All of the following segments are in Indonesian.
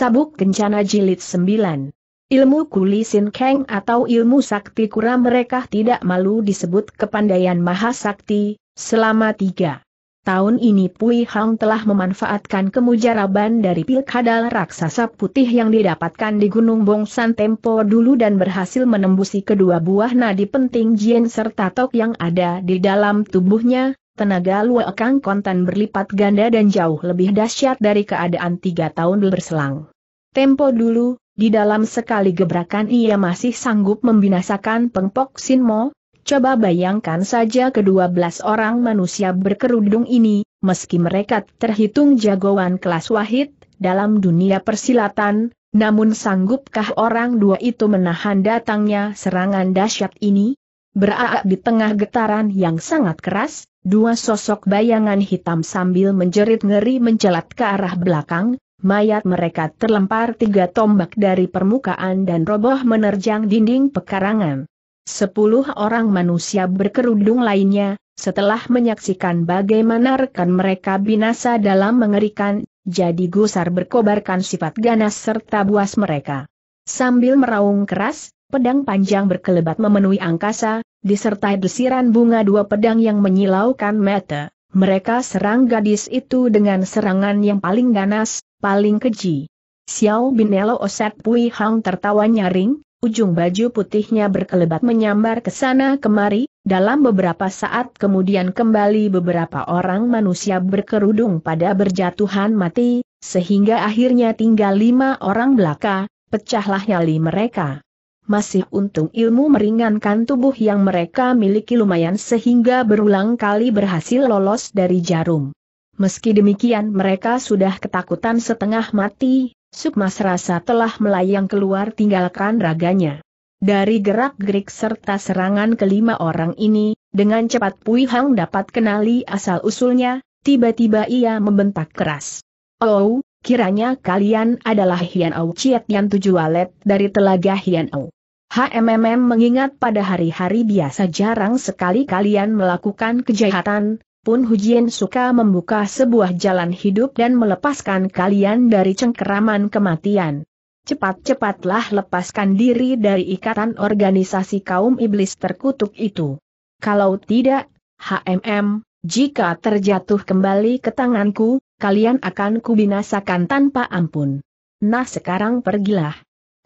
Sabuk Kencana Jilid 9 Ilmu Kuli Sin Kang atau ilmu sakti kura mereka tidak malu disebut kepandaian maha sakti, selama tiga tahun ini Pui Hang telah memanfaatkan kemujaraban dari pilkada raksasa putih yang didapatkan di Gunung Bongsan Tempo dulu dan berhasil menembusi kedua buah nadi penting Jien serta tok yang ada di dalam tubuhnya, tenaga Luakang Kontan berlipat ganda dan jauh lebih dahsyat dari keadaan tiga tahun berselang. Tempo dulu, di dalam sekali gebrakan ia masih sanggup membinasakan pengpok Sinmo, coba bayangkan saja kedua belas orang manusia berkerudung ini, meski mereka terhitung jagoan kelas wahid, dalam dunia persilatan, namun sanggupkah orang dua itu menahan datangnya serangan dahsyat ini? Beraak di tengah getaran yang sangat keras, dua sosok bayangan hitam sambil menjerit ngeri mencelat ke arah belakang, mayat mereka terlempar tiga tombak dari permukaan dan roboh menerjang dinding pekarangan. Sepuluh orang manusia berkerudung lainnya, setelah menyaksikan bagaimana rekan mereka binasa dalam mengerikan, jadi gusar berkobarkan sifat ganas serta buas mereka. Sambil meraung keras, pedang panjang berkelebat memenuhi angkasa, disertai desiran bunga dua pedang yang menyilaukan mata. Mereka serang gadis itu dengan serangan yang paling ganas, paling keji. Xiao Binelo Oset Pui Hang tertawa nyaring, ujung baju putihnya berkelebat menyambar ke sana kemari, dalam beberapa saat kemudian kembali beberapa orang manusia berkerudung pada berjatuhan mati, sehingga akhirnya tinggal lima orang belaka, pecahlah nyali mereka masih untung ilmu meringankan tubuh yang mereka miliki lumayan sehingga berulang kali berhasil lolos dari jarum. Meski demikian mereka sudah ketakutan setengah mati, Sukma rasa telah melayang keluar tinggalkan raganya. Dari gerak-gerik serta serangan kelima orang ini, dengan cepat Pui Hang dapat kenali asal-usulnya, tiba-tiba ia membentak keras. Oh, kiranya kalian adalah Hian Au Chiat tujuh Tujualet dari Telaga Hian Au. HMMM mengingat pada hari-hari biasa jarang sekali kalian melakukan kejahatan, Pun Hujian suka membuka sebuah jalan hidup dan melepaskan kalian dari cengkeraman kematian. Cepat-cepatlah lepaskan diri dari ikatan organisasi kaum iblis terkutuk itu. Kalau tidak, HMM, jika terjatuh kembali ke tanganku, kalian akan kubinasakan tanpa ampun. Nah sekarang pergilah.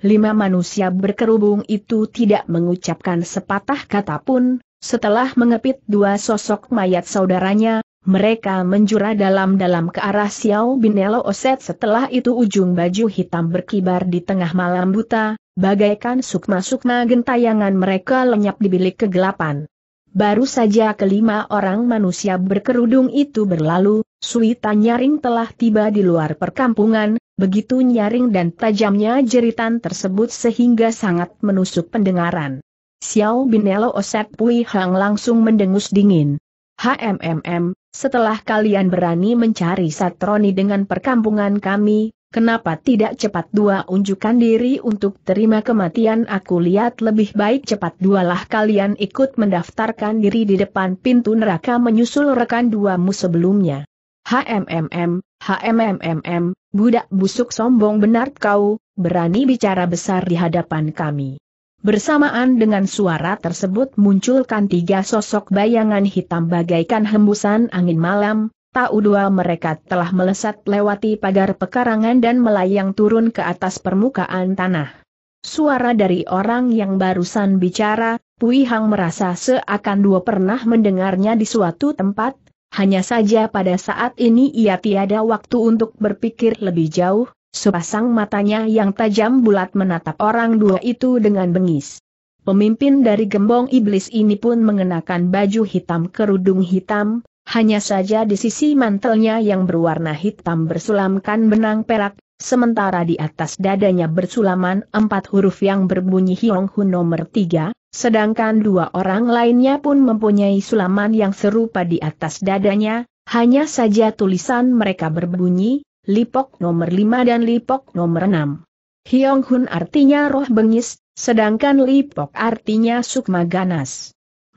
Lima manusia berkerubung itu tidak mengucapkan sepatah kata pun, setelah mengepit dua sosok mayat saudaranya, mereka menjura dalam-dalam ke arah Xiao Binelo Oset setelah itu ujung baju hitam berkibar di tengah malam buta, bagaikan sukma-sukma gentayangan mereka lenyap di bilik kegelapan. Baru saja kelima orang manusia berkerudung itu berlalu, suita nyaring telah tiba di luar perkampungan, begitu nyaring dan tajamnya jeritan tersebut sehingga sangat menusuk pendengaran. Xiao Binelo Oset Pui Hang langsung mendengus dingin. HMMM, setelah kalian berani mencari Satroni dengan perkampungan kami, kenapa tidak cepat dua unjukkan diri untuk terima kematian aku lihat lebih baik cepat dua lah kalian ikut mendaftarkan diri di depan pintu neraka menyusul rekan duamu sebelumnya. HMMM, HMMMM, Budak busuk sombong benar kau, berani bicara besar di hadapan kami. Bersamaan dengan suara tersebut munculkan tiga sosok bayangan hitam bagaikan hembusan angin malam, tahu dua mereka telah melesat lewati pagar pekarangan dan melayang turun ke atas permukaan tanah. Suara dari orang yang barusan bicara, Pui merasa seakan dua pernah mendengarnya di suatu tempat, hanya saja pada saat ini ia tiada waktu untuk berpikir lebih jauh, sepasang matanya yang tajam bulat menatap orang dua itu dengan bengis. Pemimpin dari gembong iblis ini pun mengenakan baju hitam kerudung hitam, hanya saja di sisi mantelnya yang berwarna hitam bersulamkan benang perak, sementara di atas dadanya bersulaman empat huruf yang berbunyi Hiong Hu nomor tiga, Sedangkan dua orang lainnya pun mempunyai sulaman yang serupa di atas dadanya, hanya saja tulisan mereka berbunyi, Lipok nomor lima dan Lipok nomor enam. Hyong Hun artinya roh bengis, sedangkan Lipok artinya sukma ganas.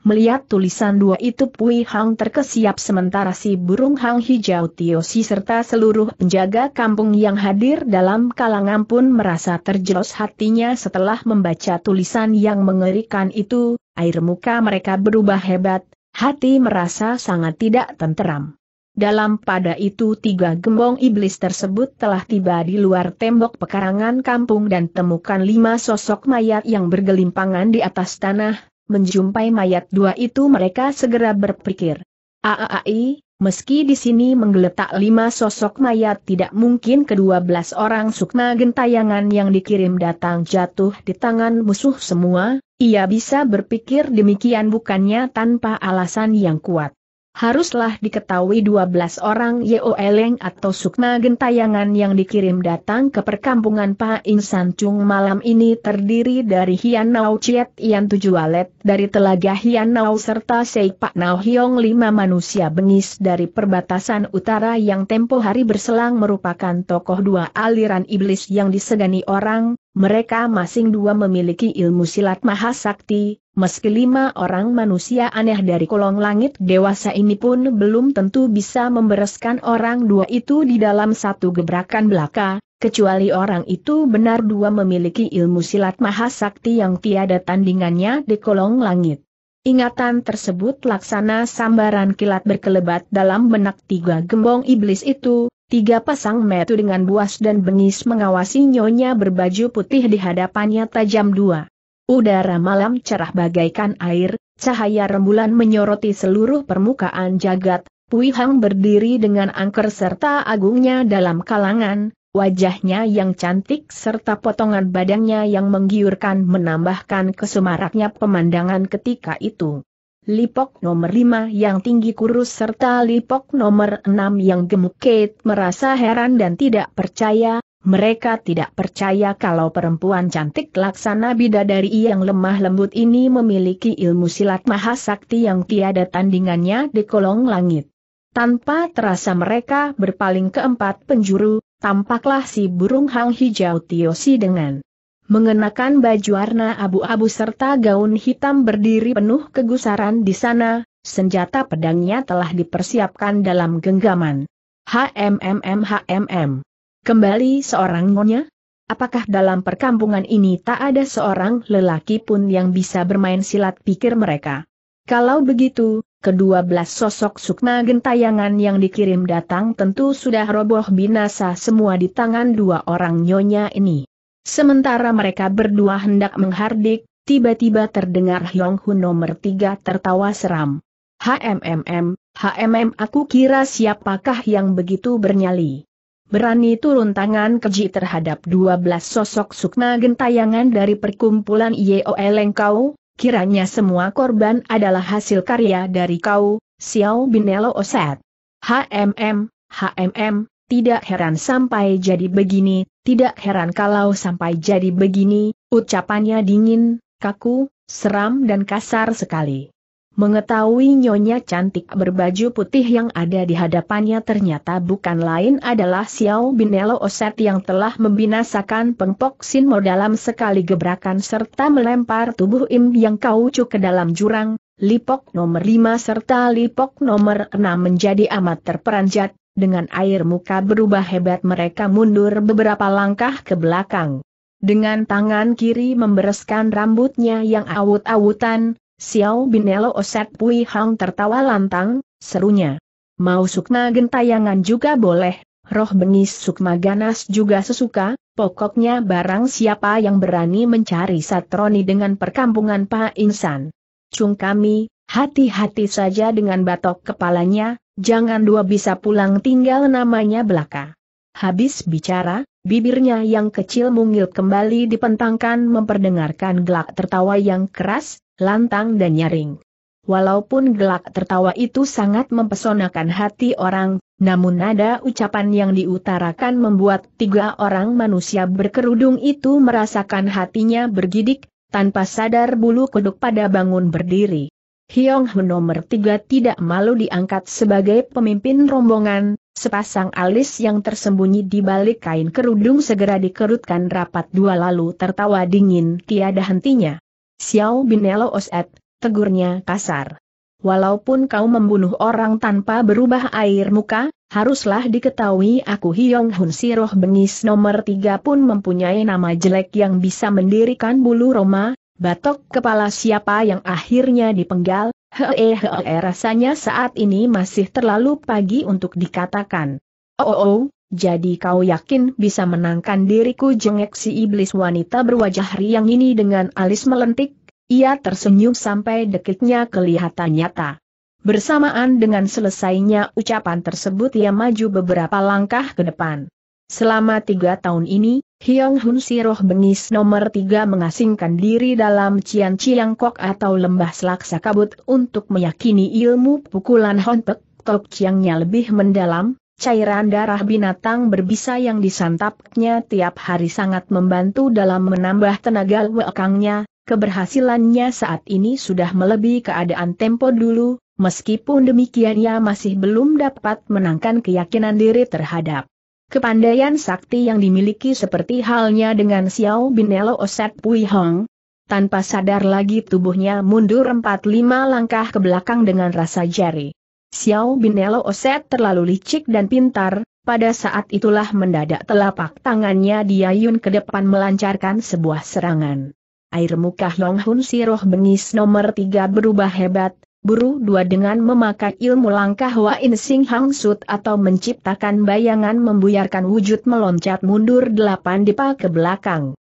Melihat tulisan dua itu Pui Hang terkesiap sementara si burung Hang Hijau Tiosi serta seluruh penjaga kampung yang hadir dalam kalangan pun merasa terjeros hatinya setelah membaca tulisan yang mengerikan itu, air muka mereka berubah hebat, hati merasa sangat tidak tenteram. Dalam pada itu tiga gembong iblis tersebut telah tiba di luar tembok pekarangan kampung dan temukan lima sosok mayat yang bergelimpangan di atas tanah, menjumpai mayat dua itu mereka segera berpikir. Aai, meski di sini menggeletak lima sosok mayat tidak mungkin kedua belas orang sukma gentayangan yang dikirim datang jatuh di tangan musuh semua, ia bisa berpikir demikian bukannya tanpa alasan yang kuat haruslah diketahui 12 orang Yeo atau Sukma Gentayangan yang dikirim datang ke perkampungan Pak Insan Chung malam ini terdiri dari Hian Nao Chiet Ian Tujualet dari Telaga Hian Nao serta Sei Pak Nao Hiong lima manusia bengis dari perbatasan utara yang tempo hari berselang merupakan tokoh dua aliran iblis yang disegani orang, mereka masing dua memiliki ilmu silat mahasakti, meski lima orang manusia aneh dari kolong langit dewasa ini pun belum tentu bisa membereskan orang dua itu di dalam satu gebrakan belaka, kecuali orang itu benar dua memiliki ilmu silat mahasakti yang tiada tandingannya di kolong langit. Ingatan tersebut laksana sambaran kilat berkelebat dalam benak tiga gembong iblis itu, Tiga pasang metu dengan buas dan bengis mengawasi nyonya berbaju putih di hadapannya tajam dua. Udara malam cerah bagaikan air, cahaya rembulan menyoroti seluruh permukaan jagat, Pui Hang berdiri dengan angker serta agungnya dalam kalangan, wajahnya yang cantik serta potongan badannya yang menggiurkan menambahkan kesemaraknya pemandangan ketika itu. Lipok nomor 5 yang tinggi kurus serta Lipok nomor 6 yang gemuk Kate merasa heran dan tidak percaya, mereka tidak percaya kalau perempuan cantik laksana bidadari yang lemah lembut ini memiliki ilmu silat mahasakti yang tiada tandingannya di kolong langit. Tanpa terasa mereka berpaling keempat penjuru, tampaklah si burung hang hijau Tiosi dengan mengenakan baju warna abu-abu serta gaun hitam berdiri penuh kegusaran di sana, senjata pedangnya telah dipersiapkan dalam genggaman. HMMM HMM. Kembali seorang nyonya? Apakah dalam perkampungan ini tak ada seorang lelaki pun yang bisa bermain silat pikir mereka? Kalau begitu, kedua belas sosok sukma gentayangan yang dikirim datang tentu sudah roboh binasa semua di tangan dua orang nyonya ini. Sementara mereka berdua hendak menghardik, tiba-tiba terdengar Hyong Hun nomor tiga tertawa seram. HMMM, HMM aku kira siapakah yang begitu bernyali. Berani turun tangan keji terhadap 12 sosok sukma gentayangan dari perkumpulan Yeoeleng kau, kiranya semua korban adalah hasil karya dari kau, Xiao Binelo Oset. HMM, HMM, tidak heran sampai jadi begini, tidak heran kalau sampai jadi begini, ucapannya dingin, kaku, seram dan kasar sekali. Mengetahui nyonya cantik berbaju putih yang ada di hadapannya ternyata bukan lain adalah Xiao Binelo Oset yang telah membinasakan Pengpok Sinmo dalam sekali gebrakan serta melempar tubuh Im yang kaucu ke dalam jurang, Lipok nomor 5 serta Lipok nomor 6 menjadi amat terperanjat, dengan air muka berubah hebat mereka mundur beberapa langkah ke belakang. Dengan tangan kiri membereskan rambutnya yang awut-awutan, Xiao Binelo Oset Pui Hang tertawa lantang, serunya. Mau sukma gentayangan juga boleh, roh bengis sukma ganas juga sesuka, pokoknya barang siapa yang berani mencari satroni dengan perkampungan Pak Insan. Cung kami, hati-hati saja dengan batok kepalanya, Jangan dua bisa pulang tinggal namanya belaka. Habis bicara, bibirnya yang kecil mungil kembali dipentangkan memperdengarkan gelak tertawa yang keras, lantang dan nyaring. Walaupun gelak tertawa itu sangat mempesonakan hati orang, namun nada ucapan yang diutarakan membuat tiga orang manusia berkerudung itu merasakan hatinya bergidik, tanpa sadar bulu kuduk pada bangun berdiri. Hyong Hun nomor tiga tidak malu diangkat sebagai pemimpin rombongan, sepasang alis yang tersembunyi di balik kain kerudung segera dikerutkan rapat dua lalu tertawa dingin tiada hentinya. Xiao Binelo Oset, tegurnya kasar. Walaupun kau membunuh orang tanpa berubah air muka, haruslah diketahui aku Hyong Hun Siroh Bengis nomor tiga pun mempunyai nama jelek yang bisa mendirikan bulu Roma, Batok kepala siapa yang akhirnya dipenggal, hehehe rasanya saat ini masih terlalu pagi untuk dikatakan. Oh oh, oh jadi kau yakin bisa menangkan diriku jengek si iblis wanita berwajah riang ini dengan alis melentik? Ia tersenyum sampai dekiknya kelihatan nyata. Bersamaan dengan selesainya ucapan tersebut ia maju beberapa langkah ke depan. Selama tiga tahun ini, Hyong Hun Siroh Bengis nomor tiga mengasingkan diri dalam Cian Chiang Kok atau Lembah Selaksa Kabut untuk meyakini ilmu pukulan Hontek Tok Chiangnya lebih mendalam, cairan darah binatang berbisa yang disantapnya tiap hari sangat membantu dalam menambah tenaga wekangnya, keberhasilannya saat ini sudah melebihi keadaan tempo dulu, Meskipun demikian ia masih belum dapat menangkan keyakinan diri terhadap Kepandaian sakti yang dimiliki seperti halnya dengan Xiao Binelo Oset Pui Hong. Tanpa sadar lagi tubuhnya mundur 4-5 langkah ke belakang dengan rasa jari. Xiao Binelo Oset terlalu licik dan pintar, pada saat itulah mendadak telapak tangannya diayun ke depan melancarkan sebuah serangan. Air muka Long Hun Siroh bengis nomor 3 berubah hebat, Buru dua dengan memakai ilmu langkah Wain Sing Hang Sut atau menciptakan bayangan membuyarkan wujud meloncat mundur delapan dipa ke belakang.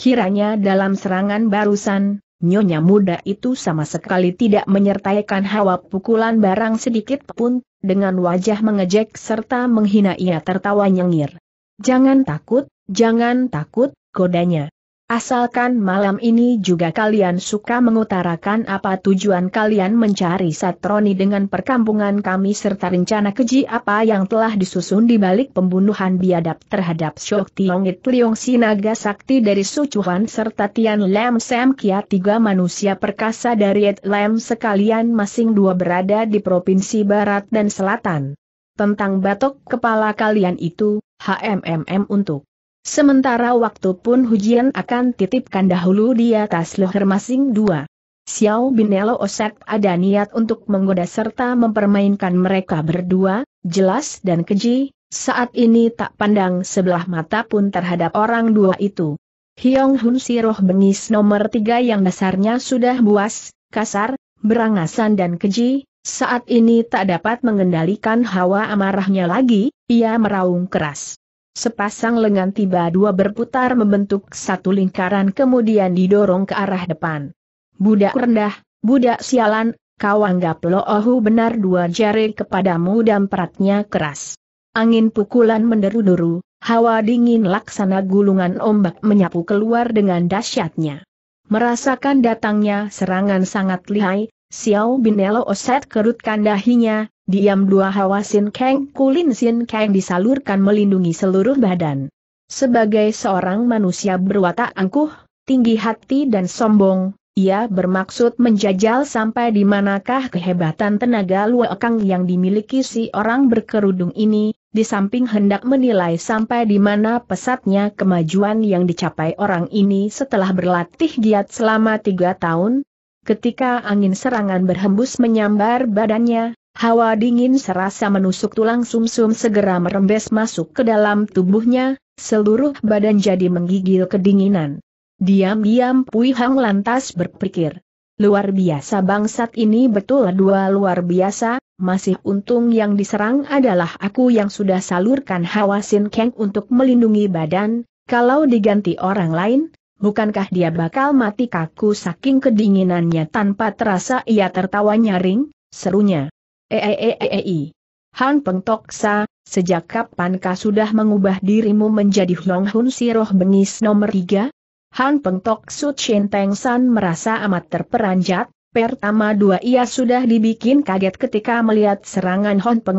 Kiranya dalam serangan barusan, nyonya muda itu sama sekali tidak menyertaikan hawa pukulan barang sedikit pun, dengan wajah mengejek serta menghina ia tertawa nyengir. Jangan takut, jangan takut, godanya. Asalkan malam ini juga kalian suka mengutarakan apa tujuan kalian mencari Satroni dengan perkampungan kami serta rencana keji apa yang telah disusun di balik pembunuhan biadab terhadap Shok Tiongit Liong Sinaga Sakti dari Sucuhan serta Tian Lam Sam Kia tiga manusia perkasa dari Et Lam sekalian masing dua berada di Provinsi Barat dan Selatan. Tentang batok kepala kalian itu, HMMM untuk Sementara waktu pun hujian akan titipkan dahulu di atas leher masing dua. Xiao Binelo Osek ada niat untuk menggoda serta mempermainkan mereka berdua, jelas dan keji, saat ini tak pandang sebelah mata pun terhadap orang dua itu. Hyong Hun Siroh bengis nomor tiga yang dasarnya sudah buas, kasar, berangasan dan keji, saat ini tak dapat mengendalikan hawa amarahnya lagi, ia meraung keras. Sepasang lengan tiba dua berputar membentuk satu lingkaran kemudian didorong ke arah depan. Budak rendah, budak sialan, kau anggap loohu benar dua jari kepadamu dan peratnya keras. Angin pukulan menderu-deru, hawa dingin laksana gulungan ombak menyapu keluar dengan dahsyatnya. Merasakan datangnya serangan sangat lihai, Xiao Binelo Oset kerutkan dahinya, diam dua hawa Sin Kang Kulin Sin Kang disalurkan melindungi seluruh badan. Sebagai seorang manusia berwatak angkuh, tinggi hati dan sombong, ia bermaksud menjajal sampai di manakah kehebatan tenaga luakang yang dimiliki si orang berkerudung ini, di samping hendak menilai sampai di mana pesatnya kemajuan yang dicapai orang ini setelah berlatih giat selama tiga tahun, Ketika angin serangan berhembus menyambar badannya, hawa dingin serasa menusuk tulang sumsum -sum segera merembes masuk ke dalam tubuhnya, seluruh badan jadi menggigil kedinginan. Diam-diam Pui Hang lantas berpikir. Luar biasa bangsat ini betul dua luar biasa, masih untung yang diserang adalah aku yang sudah salurkan hawa Sin Kang untuk melindungi badan, kalau diganti orang lain, Bukankah dia bakal mati kaku saking kedinginannya tanpa terasa ia tertawa nyaring, serunya. Eeeeei. Han Peng Toksa, sejak kapankah sudah mengubah dirimu menjadi Hong Hun Siroh Bengis nomor tiga? Han Peng Su Chen Teng San merasa amat terperanjat, pertama dua ia sudah dibikin kaget ketika melihat serangan Hon Peng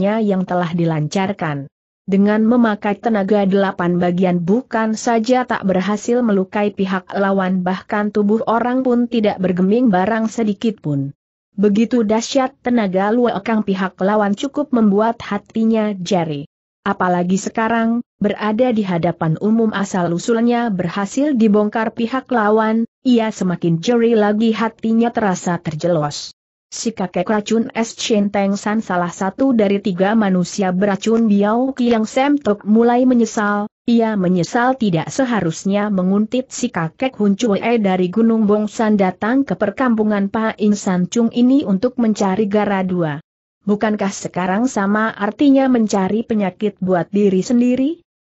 yang telah dilancarkan dengan memakai tenaga delapan bagian bukan saja tak berhasil melukai pihak lawan bahkan tubuh orang pun tidak bergeming barang sedikit pun. Begitu dahsyat tenaga luar luakang pihak lawan cukup membuat hatinya jari. Apalagi sekarang, berada di hadapan umum asal-usulnya berhasil dibongkar pihak lawan, ia semakin jeri lagi hatinya terasa terjelos. Si kakek racun Es Chin Teng San salah satu dari tiga manusia beracun Biao Kiang Sem Tok mulai menyesal, ia menyesal tidak seharusnya menguntit si kakek Hun Chue dari Gunung Bong San datang ke perkampungan Pa In San Chung ini untuk mencari gara dua. Bukankah sekarang sama artinya mencari penyakit buat diri sendiri?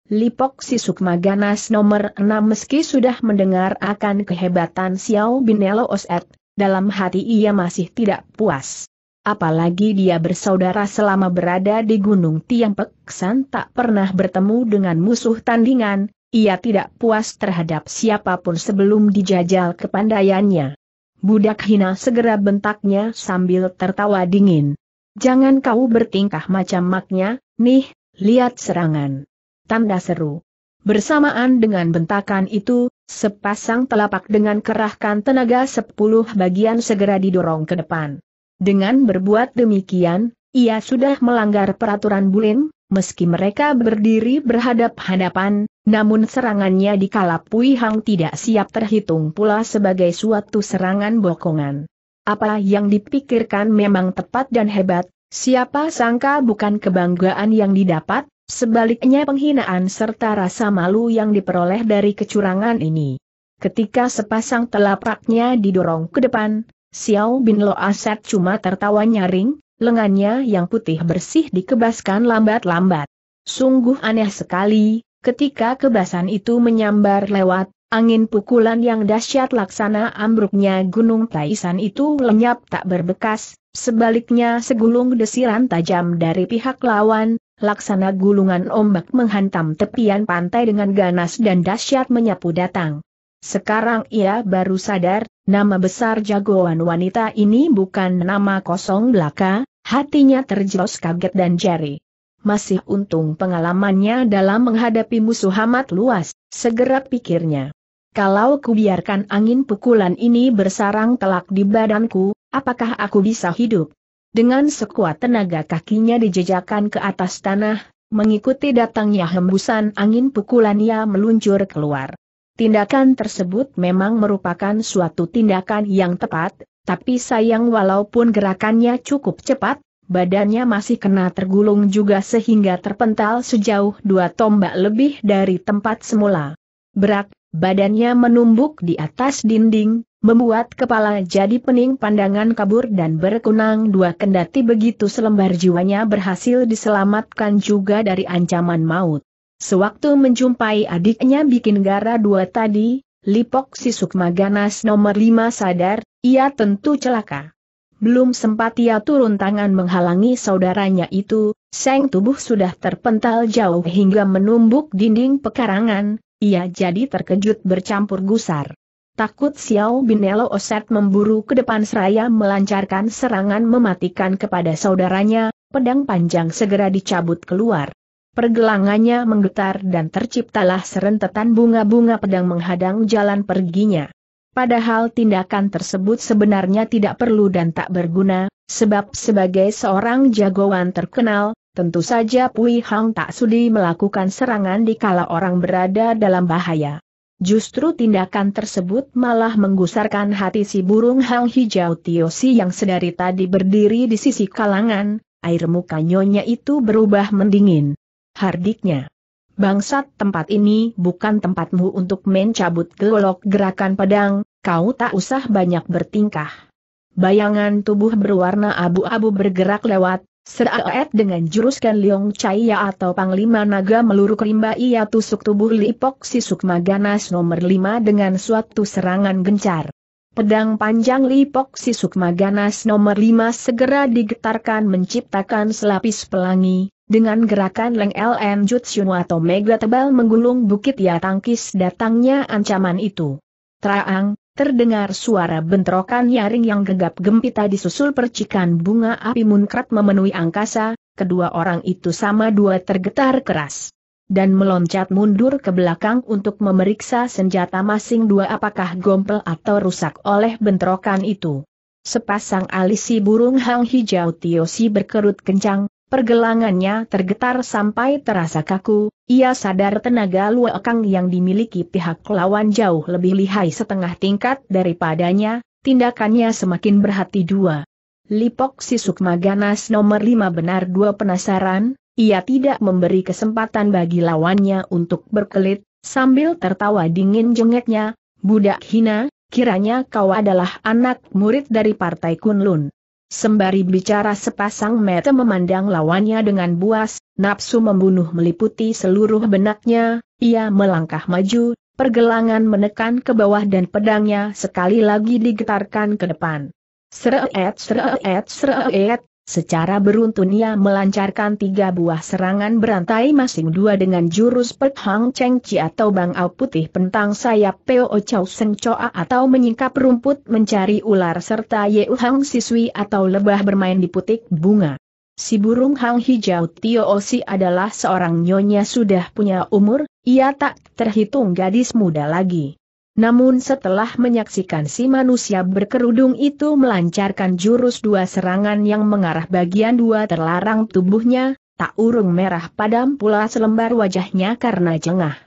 Lipok si Sukma Ganas nomor 6 meski sudah mendengar akan kehebatan Xiao Binelo Oset, dalam hati ia masih tidak puas. Apalagi dia bersaudara selama berada di Gunung Tiang Peksan tak pernah bertemu dengan musuh tandingan, ia tidak puas terhadap siapapun sebelum dijajal kepandaiannya. Budak hina segera bentaknya sambil tertawa dingin. Jangan kau bertingkah macam maknya, nih, lihat serangan. Tanda seru. Bersamaan dengan bentakan itu, Sepasang telapak dengan kerahkan tenaga sepuluh bagian segera didorong ke depan. Dengan berbuat demikian, ia sudah melanggar peraturan Bulin, meski mereka berdiri berhadap-hadapan, namun serangannya di kalap Pui Hang tidak siap terhitung pula sebagai suatu serangan bokongan. Apa yang dipikirkan memang tepat dan hebat, siapa sangka bukan kebanggaan yang didapat, Sebaliknya penghinaan serta rasa malu yang diperoleh dari kecurangan ini. Ketika sepasang telapaknya didorong ke depan, Xiao Bin Lo Aset cuma tertawa nyaring, lengannya yang putih bersih dikebaskan lambat-lambat. Sungguh aneh sekali, ketika kebasan itu menyambar lewat, angin pukulan yang dahsyat laksana ambruknya Gunung Taisan itu lenyap tak berbekas, sebaliknya segulung desiran tajam dari pihak lawan, laksana gulungan ombak menghantam tepian pantai dengan ganas dan dahsyat menyapu datang. Sekarang ia baru sadar, nama besar jagoan wanita ini bukan nama kosong belaka, hatinya terjelos kaget dan jari. Masih untung pengalamannya dalam menghadapi musuh amat luas, segera pikirnya. Kalau kubiarkan angin pukulan ini bersarang telak di badanku, apakah aku bisa hidup? Dengan sekuat tenaga kakinya dijejakan ke atas tanah, mengikuti datangnya hembusan angin pukulan ia meluncur keluar. Tindakan tersebut memang merupakan suatu tindakan yang tepat, tapi sayang walaupun gerakannya cukup cepat, badannya masih kena tergulung juga sehingga terpental sejauh dua tombak lebih dari tempat semula. Berat, badannya menumbuk di atas dinding, membuat kepala jadi pening pandangan kabur dan berkunang dua kendati begitu selembar jiwanya berhasil diselamatkan juga dari ancaman maut. Sewaktu menjumpai adiknya bikin gara dua tadi, Lipok Sukma Ganas nomor lima sadar, ia tentu celaka. Belum sempat ia turun tangan menghalangi saudaranya itu, seng tubuh sudah terpental jauh hingga menumbuk dinding pekarangan, ia jadi terkejut bercampur gusar. Takut Xiao Binelo Oset memburu ke depan seraya melancarkan serangan mematikan kepada saudaranya, pedang panjang segera dicabut keluar. Pergelangannya menggetar dan terciptalah serentetan bunga-bunga pedang menghadang jalan perginya. Padahal tindakan tersebut sebenarnya tidak perlu dan tak berguna, sebab sebagai seorang jagoan terkenal, tentu saja Pui Hang tak sudi melakukan serangan di kala orang berada dalam bahaya. Justru tindakan tersebut malah menggusarkan hati si burung hang hijau Tiosi yang sedari tadi berdiri di sisi kalangan, air muka nyonya itu berubah mendingin. Hardiknya. Bangsat tempat ini bukan tempatmu untuk mencabut gelok gerakan pedang, kau tak usah banyak bertingkah. Bayangan tubuh berwarna abu-abu bergerak lewat, Seraet dengan jurus Ken Leong ya atau Panglima Naga Meluru rimba ia tusuk tubuh Lipok si Sukma Ganas nomor 5 dengan suatu serangan gencar. Pedang panjang Lipok si Sukma Ganas nomor 5 segera digetarkan menciptakan selapis pelangi, dengan gerakan Leng N Jutsun atau Mega Tebal menggulung bukit ya tangkis datangnya ancaman itu. Traang, Terdengar suara bentrokan nyaring yang gegap gempita disusul percikan bunga api munkrat memenuhi angkasa, kedua orang itu sama dua tergetar keras. Dan meloncat mundur ke belakang untuk memeriksa senjata masing dua apakah gompel atau rusak oleh bentrokan itu. Sepasang alisi burung hang hijau Tiosi berkerut kencang, Pergelangannya tergetar sampai terasa kaku, ia sadar tenaga luakang yang dimiliki pihak lawan jauh lebih lihai setengah tingkat daripadanya, tindakannya semakin berhati dua. Lipok si Sukma Ganas nomor lima benar dua penasaran, ia tidak memberi kesempatan bagi lawannya untuk berkelit, sambil tertawa dingin jengeknya, budak hina, kiranya kau adalah anak murid dari partai Kunlun. Sembari bicara sepasang mata memandang lawannya dengan buas, nafsu membunuh meliputi seluruh benaknya, ia melangkah maju, pergelangan menekan ke bawah dan pedangnya sekali lagi digetarkan ke depan. Sreet, sreet, sreet. Secara beruntun ia melancarkan tiga buah serangan berantai masing dua dengan jurus Pek Hang Cheng Chi atau Bangau Putih Pentang Sayap Peo Chau Seng Choa atau menyingkap rumput mencari ular serta Yeu Hang Siswi atau lebah bermain di putik bunga. Si burung Hang Hijau Tio Osi adalah seorang nyonya sudah punya umur, ia tak terhitung gadis muda lagi. Namun setelah menyaksikan si manusia berkerudung itu melancarkan jurus dua serangan yang mengarah bagian dua terlarang tubuhnya, tak urung merah padam pula selembar wajahnya karena jengah.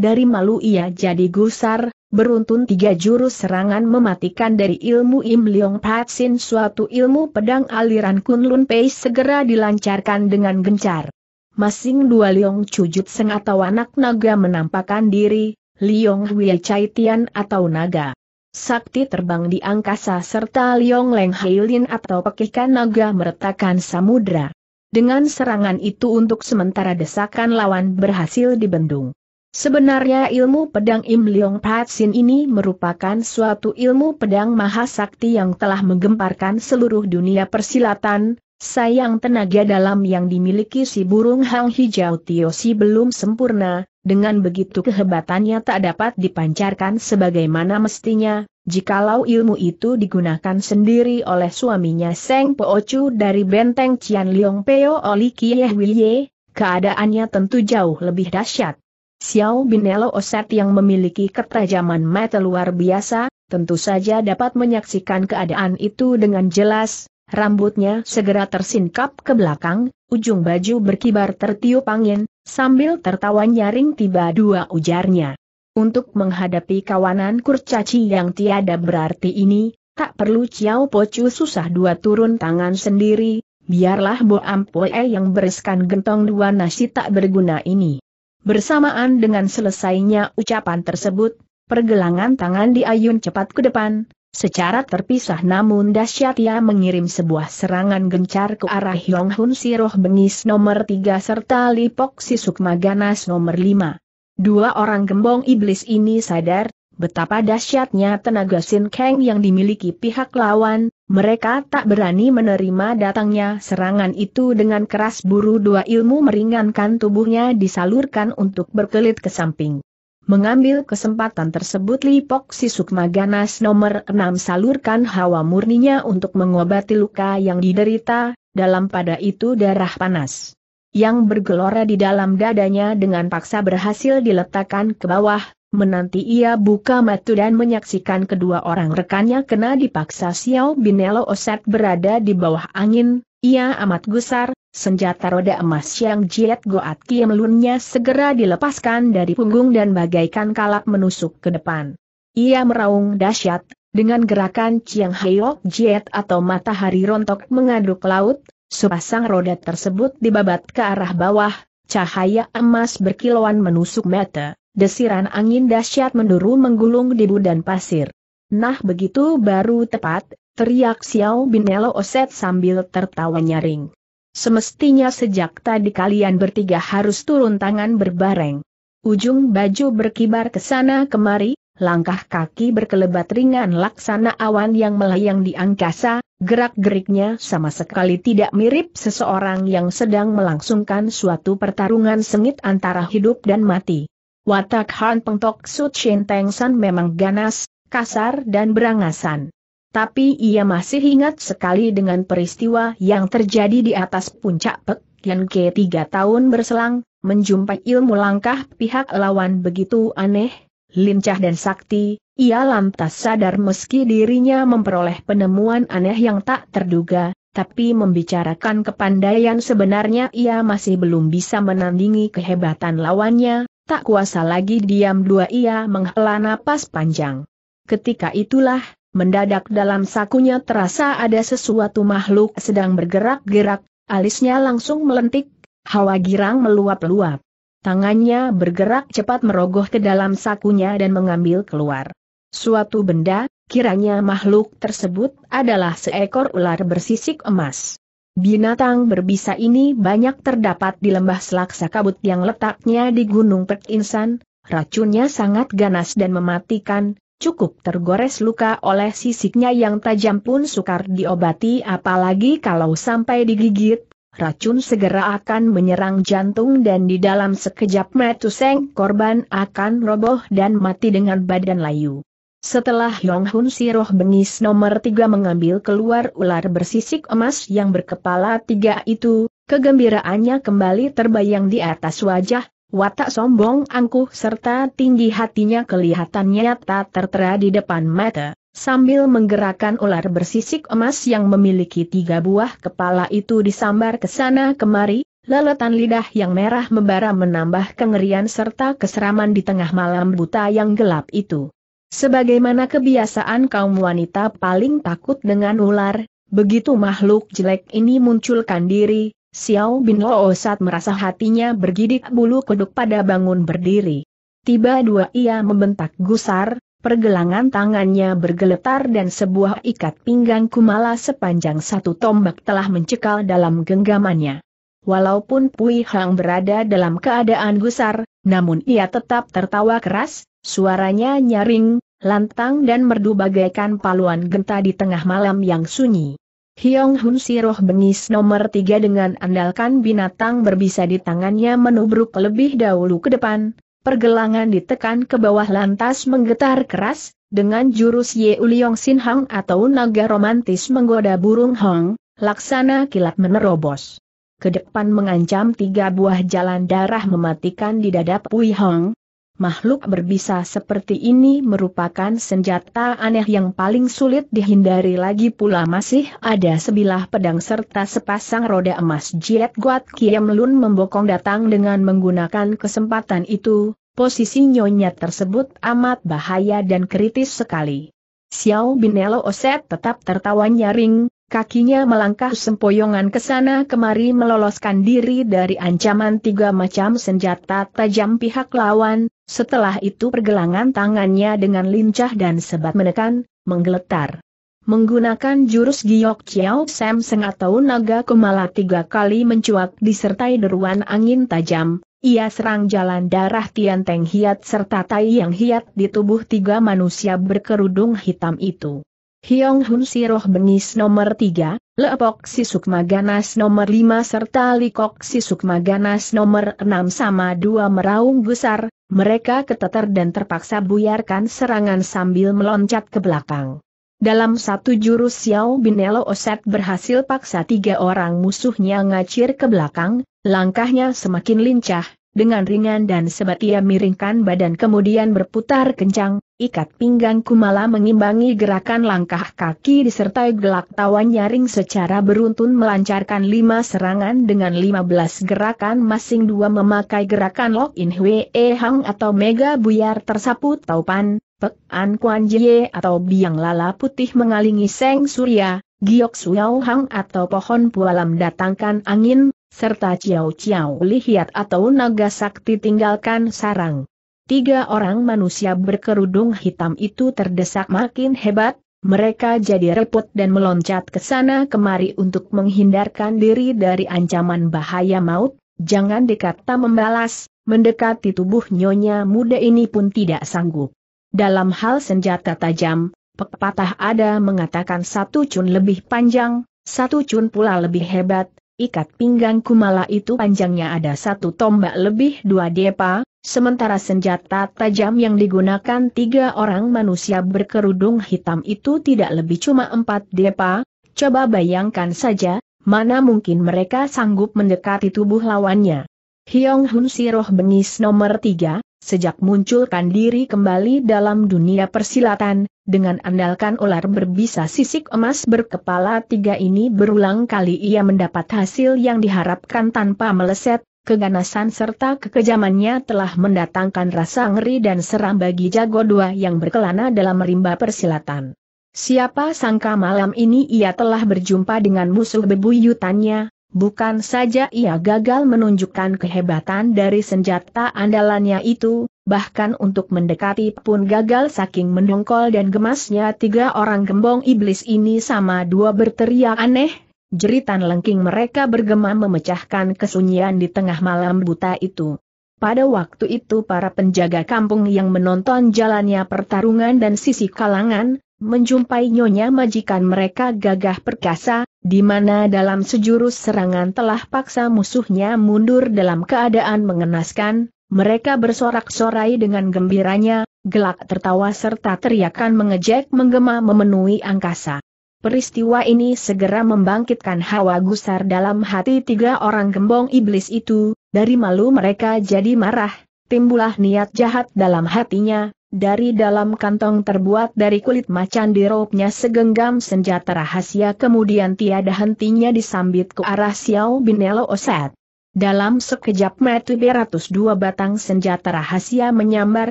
Dari malu ia jadi gusar, beruntun tiga jurus serangan mematikan dari ilmu Im Leong Patsin suatu ilmu pedang aliran Kunlun Pei segera dilancarkan dengan gencar. Masing dua Leong Cujut Seng atau anak naga menampakkan diri, Liong Wei Chai Tian atau naga. Sakti terbang di angkasa serta Liong Leng Hailin atau pekikan naga meretakkan samudra. Dengan serangan itu untuk sementara desakan lawan berhasil dibendung. Sebenarnya ilmu pedang Im Liong Sin ini merupakan suatu ilmu pedang maha sakti yang telah menggemparkan seluruh dunia persilatan, sayang tenaga dalam yang dimiliki si burung hang hijau Tio Si belum sempurna, dengan begitu kehebatannya tak dapat dipancarkan sebagaimana mestinya, jikalau ilmu itu digunakan sendiri oleh suaminya Seng Chu dari benteng Cian Liong Peo Oli Kieh Wilye, keadaannya tentu jauh lebih dahsyat. Xiao Binelo Oset yang memiliki ketajaman mata luar biasa, tentu saja dapat menyaksikan keadaan itu dengan jelas, rambutnya segera tersingkap ke belakang, ujung baju berkibar tertiup angin, Sambil tertawa nyaring tiba dua ujarnya. Untuk menghadapi kawanan kurcaci yang tiada berarti ini, tak perlu Ciao Pocu susah dua turun tangan sendiri, biarlah Bo Ampoe yang bereskan gentong dua nasi tak berguna ini. Bersamaan dengan selesainya ucapan tersebut, pergelangan tangan diayun cepat ke depan, Secara terpisah namun dahsyat ia mengirim sebuah serangan gencar ke arah Yong Hun Siroh Bengis nomor 3 serta Lipok Sisuk Ganas nomor 5. Dua orang gembong iblis ini sadar, betapa dahsyatnya tenaga Sin Kang yang dimiliki pihak lawan, mereka tak berani menerima datangnya serangan itu dengan keras buru dua ilmu meringankan tubuhnya disalurkan untuk berkelit ke samping. Mengambil kesempatan tersebut Pok si Sukma Ganas nomor 6 salurkan hawa murninya untuk mengobati luka yang diderita, dalam pada itu darah panas. Yang bergelora di dalam dadanya dengan paksa berhasil diletakkan ke bawah, menanti ia buka mata dan menyaksikan kedua orang rekannya kena dipaksa Xiao Binelo Oset berada di bawah angin, ia amat gusar, Senjata roda emas yang Jiet Goat kiemlunnya Lunnya segera dilepaskan dari punggung dan bagaikan kalap menusuk ke depan. Ia meraung dahsyat, dengan gerakan Chiang Heo Jiet atau matahari rontok mengaduk laut, sepasang roda tersebut dibabat ke arah bawah, cahaya emas berkilauan menusuk mata, desiran angin dahsyat menduru menggulung debu dan pasir. Nah begitu baru tepat, teriak Xiao Binelo Oset sambil tertawa nyaring. Semestinya sejak tadi kalian bertiga harus turun tangan berbareng. Ujung baju berkibar ke sana kemari, langkah kaki berkelebat ringan laksana awan yang melayang di angkasa, gerak-geriknya sama sekali tidak mirip seseorang yang sedang melangsungkan suatu pertarungan sengit antara hidup dan mati. Watak Han Pengtok Su Shin Teng San memang ganas, kasar dan berangasan tapi ia masih ingat sekali dengan peristiwa yang terjadi di atas puncak Pek yang Ke tiga tahun berselang, menjumpai ilmu langkah pihak lawan begitu aneh, lincah dan sakti, ia lantas sadar meski dirinya memperoleh penemuan aneh yang tak terduga, tapi membicarakan kepandaian sebenarnya ia masih belum bisa menandingi kehebatan lawannya, tak kuasa lagi diam dua ia menghela napas panjang. Ketika itulah, Mendadak dalam sakunya terasa ada sesuatu makhluk sedang bergerak-gerak, alisnya langsung melentik, hawa girang meluap-luap. Tangannya bergerak cepat merogoh ke dalam sakunya dan mengambil keluar. Suatu benda, kiranya makhluk tersebut adalah seekor ular bersisik emas. Binatang berbisa ini banyak terdapat di lembah selaksa kabut yang letaknya di Gunung Pekinsan, racunnya sangat ganas dan mematikan, Cukup tergores luka oleh sisiknya yang tajam pun sukar diobati apalagi kalau sampai digigit, racun segera akan menyerang jantung dan di dalam sekejap metuseng korban akan roboh dan mati dengan badan layu. Setelah Yong Hun si Roh bengis nomor tiga mengambil keluar ular bersisik emas yang berkepala tiga itu, kegembiraannya kembali terbayang di atas wajah, Watak sombong angkuh serta tinggi hatinya kelihatannya tak tertera di depan mata, sambil menggerakkan ular bersisik emas yang memiliki tiga buah kepala itu disambar ke sana kemari, leletan lidah yang merah membara menambah kengerian serta keseraman di tengah malam buta yang gelap itu. Sebagaimana kebiasaan kaum wanita paling takut dengan ular, begitu makhluk jelek ini munculkan diri, Xiao Bin saat merasa hatinya bergidik bulu kuduk pada bangun berdiri. Tiba dua ia membentak gusar, pergelangan tangannya bergeletar dan sebuah ikat pinggang kumala sepanjang satu tombak telah mencekal dalam genggamannya. Walaupun Pui Hang berada dalam keadaan gusar, namun ia tetap tertawa keras, suaranya nyaring, lantang dan merdu bagaikan paluan genta di tengah malam yang sunyi. Hyong Hun Siroh bengis nomor tiga dengan andalkan binatang berbisa di tangannya menubruk lebih dahulu ke depan, pergelangan ditekan ke bawah lantas menggetar keras, dengan jurus Ye Uliong Sin Hang atau naga romantis menggoda burung Hong, laksana kilat menerobos. Kedepan mengancam tiga buah jalan darah mematikan di dada Pui Hong, makhluk berbisa seperti ini merupakan senjata aneh yang paling sulit dihindari lagi pula masih ada sebilah pedang serta sepasang roda emas Jiet Guat Kiam Lun membokong datang dengan menggunakan kesempatan itu, posisi nyonya tersebut amat bahaya dan kritis sekali. Xiao Binelo Oset tetap tertawa nyaring, kakinya melangkah sempoyongan ke sana kemari meloloskan diri dari ancaman tiga macam senjata tajam pihak lawan, setelah itu pergelangan tangannya dengan lincah dan sebat menekan, menggeletar. Menggunakan jurus giok Chiao Seng atau naga kumala tiga kali mencuat disertai deruan angin tajam, ia serang jalan darah Tian Teng Hiat serta Tai Yang Hiat di tubuh tiga manusia berkerudung hitam itu. Hyong Hun Siroh Bengis nomor tiga, Leopok si Sukma Ganas nomor 5 serta Likok si Sukma Ganas nomor 6 sama dua meraung besar. mereka keteter dan terpaksa buyarkan serangan sambil meloncat ke belakang. Dalam satu jurus Xiao Binelo Oset berhasil paksa tiga orang musuhnya ngacir ke belakang, langkahnya semakin lincah, dengan ringan dan sebat ia miringkan badan kemudian berputar kencang, ikat pinggangku malah mengimbangi gerakan langkah kaki disertai gelak tawa nyaring secara beruntun melancarkan lima serangan dengan lima belas gerakan masing dua memakai gerakan lock in Hwe e Hang atau Mega Buyar tersapu taupan, Pek An Kuan Jie atau biang lala putih mengalingi Seng Surya, Giok Suyau Hang atau pohon pualam datangkan angin, serta Ciao Ciao Lihiat atau Naga Sakti tinggalkan sarang. Tiga orang manusia berkerudung hitam itu terdesak makin hebat, mereka jadi repot dan meloncat ke sana kemari untuk menghindarkan diri dari ancaman bahaya maut, jangan dikata membalas, mendekati tubuh nyonya muda ini pun tidak sanggup. Dalam hal senjata tajam, pepatah ada mengatakan satu cun lebih panjang, satu cun pula lebih hebat, ikat pinggang kumala itu panjangnya ada satu tombak lebih dua depa, sementara senjata tajam yang digunakan tiga orang manusia berkerudung hitam itu tidak lebih cuma empat depa, coba bayangkan saja, mana mungkin mereka sanggup mendekati tubuh lawannya. Hyong Hun Siroh Bengis nomor tiga, Sejak munculkan diri kembali dalam dunia persilatan, dengan andalkan ular berbisa sisik emas berkepala tiga ini berulang kali ia mendapat hasil yang diharapkan tanpa meleset, keganasan serta kekejamannya telah mendatangkan rasa ngeri dan seram bagi jago dua yang berkelana dalam rimba persilatan. Siapa sangka malam ini ia telah berjumpa dengan musuh bebuyutannya, Bukan saja ia gagal menunjukkan kehebatan dari senjata andalannya itu, bahkan untuk mendekati pun gagal saking mendongkol dan gemasnya tiga orang gembong iblis ini sama dua berteriak aneh, jeritan lengking mereka bergema memecahkan kesunyian di tengah malam buta itu. Pada waktu itu para penjaga kampung yang menonton jalannya pertarungan dan sisi kalangan, menjumpai nyonya majikan mereka gagah perkasa, di mana dalam sejurus serangan telah paksa musuhnya mundur dalam keadaan mengenaskan, mereka bersorak-sorai dengan gembiranya, gelak tertawa serta teriakan mengejek menggema memenuhi angkasa. Peristiwa ini segera membangkitkan hawa gusar dalam hati tiga orang gembong iblis itu, dari malu mereka jadi marah, timbulah niat jahat dalam hatinya, dari dalam kantong terbuat dari kulit macan di robnya segenggam senjata rahasia kemudian tiada hentinya disambit ke arah Xiao Binelo Oset. Dalam sekejap beratus dua batang senjata rahasia menyambar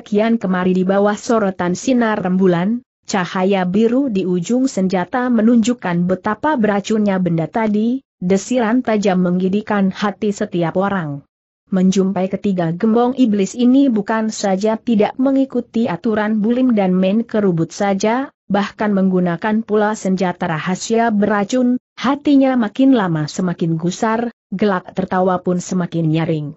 kian kemari di bawah sorotan sinar rembulan, cahaya biru di ujung senjata menunjukkan betapa beracunnya benda tadi, desiran tajam menggidikan hati setiap orang menjumpai ketiga gembong iblis ini bukan saja tidak mengikuti aturan bulim dan main kerubut saja, bahkan menggunakan pula senjata rahasia beracun, hatinya makin lama semakin gusar, gelak tertawa pun semakin nyaring.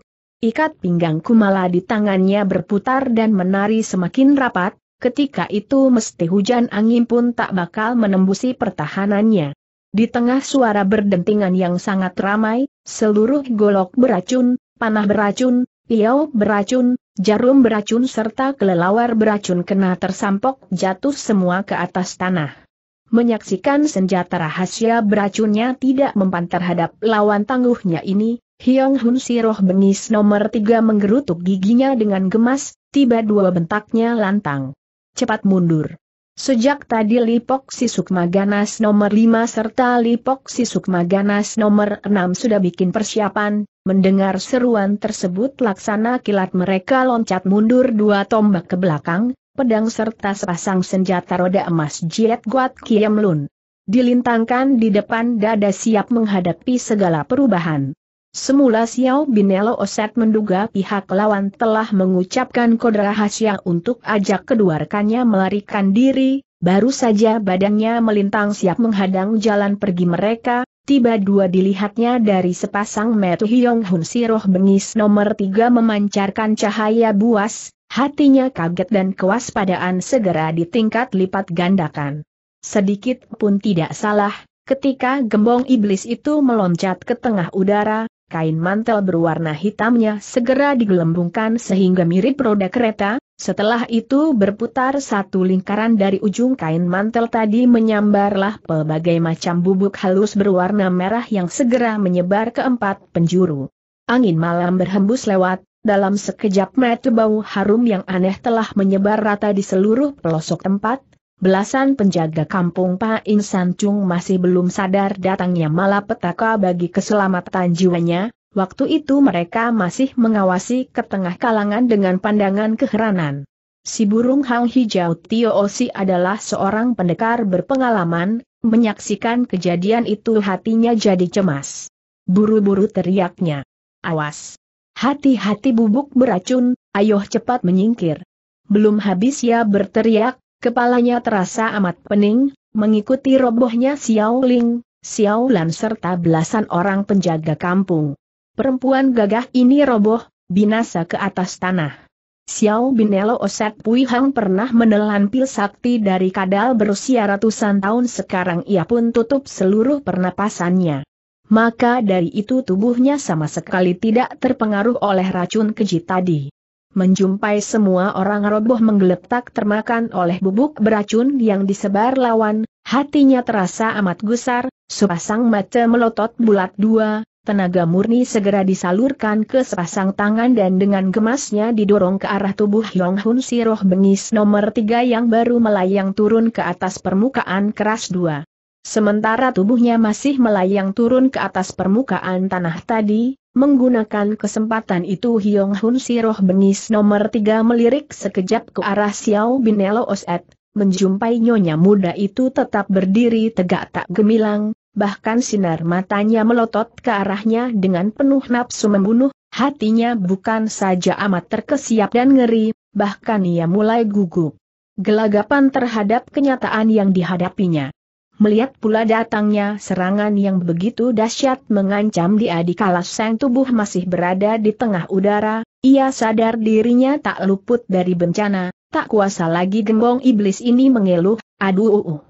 Ikat pinggang kumala di tangannya berputar dan menari semakin rapat, ketika itu mesti hujan angin pun tak bakal menembusi pertahanannya. Di tengah suara berdentingan yang sangat ramai, seluruh golok beracun, panah beracun, piau beracun, jarum beracun serta kelelawar beracun kena tersampok jatuh semua ke atas tanah. Menyaksikan senjata rahasia beracunnya tidak mempan terhadap lawan tangguhnya ini, Hyong Hun Siroh bengis nomor tiga menggerutuk giginya dengan gemas, tiba dua bentaknya lantang. Cepat mundur. Sejak tadi Lipok Sisuk Ganas nomor lima serta Lipok Sisuk Ganas nomor enam sudah bikin persiapan, Mendengar seruan tersebut laksana kilat mereka loncat mundur dua tombak ke belakang, pedang serta sepasang senjata roda emas Jiet Guat Kiem Lun. Dilintangkan di depan dada siap menghadapi segala perubahan. Semula Xiao Binelo Oset menduga pihak lawan telah mengucapkan kode rahasia untuk ajak kedua rekannya melarikan diri, Baru saja badannya melintang siap menghadang jalan pergi mereka, tiba dua dilihatnya dari sepasang metu Hyong Hun Siroh bengis nomor tiga memancarkan cahaya buas, hatinya kaget dan kewaspadaan segera di tingkat lipat gandakan. Sedikit pun tidak salah, ketika gembong iblis itu meloncat ke tengah udara, kain mantel berwarna hitamnya segera digelembungkan sehingga mirip roda kereta, setelah itu berputar satu lingkaran dari ujung kain mantel tadi menyambarlah pelbagai macam bubuk halus berwarna merah yang segera menyebar ke empat penjuru. Angin malam berhembus lewat, dalam sekejap mata bau harum yang aneh telah menyebar rata di seluruh pelosok tempat, belasan penjaga kampung Pain Sancung masih belum sadar datangnya malapetaka bagi keselamatan jiwanya, Waktu itu mereka masih mengawasi ke tengah kalangan dengan pandangan keheranan. Si burung hang hijau Tio Osi adalah seorang pendekar berpengalaman, menyaksikan kejadian itu hatinya jadi cemas. Buru-buru teriaknya. Awas! Hati-hati bubuk beracun, ayo cepat menyingkir. Belum habis ya berteriak, kepalanya terasa amat pening, mengikuti robohnya Xiao Ling, Xiao Lan serta belasan orang penjaga kampung. Perempuan gagah ini roboh, binasa ke atas tanah. Xiao Binelo Oset Pui Hang pernah menelan pil sakti dari kadal berusia ratusan tahun sekarang ia pun tutup seluruh pernapasannya. Maka dari itu tubuhnya sama sekali tidak terpengaruh oleh racun keji tadi. Menjumpai semua orang roboh menggeletak termakan oleh bubuk beracun yang disebar lawan, hatinya terasa amat gusar, sepasang mata melotot bulat dua, tenaga murni segera disalurkan ke sepasang tangan dan dengan gemasnya didorong ke arah tubuh Yong Hun si roh bengis nomor tiga yang baru melayang turun ke atas permukaan keras dua. Sementara tubuhnya masih melayang turun ke atas permukaan tanah tadi, menggunakan kesempatan itu Hyong Hun si roh bengis nomor tiga melirik sekejap ke arah Xiao Elo Oset, menjumpai nyonya muda itu tetap berdiri tegak tak gemilang, bahkan sinar matanya melotot ke arahnya dengan penuh nafsu membunuh, hatinya bukan saja amat terkesiap dan ngeri, bahkan ia mulai gugup. Gelagapan terhadap kenyataan yang dihadapinya. Melihat pula datangnya serangan yang begitu dahsyat mengancam dia di kala sang tubuh masih berada di tengah udara, ia sadar dirinya tak luput dari bencana, tak kuasa lagi gembong iblis ini mengeluh, aduh. Uh, uh.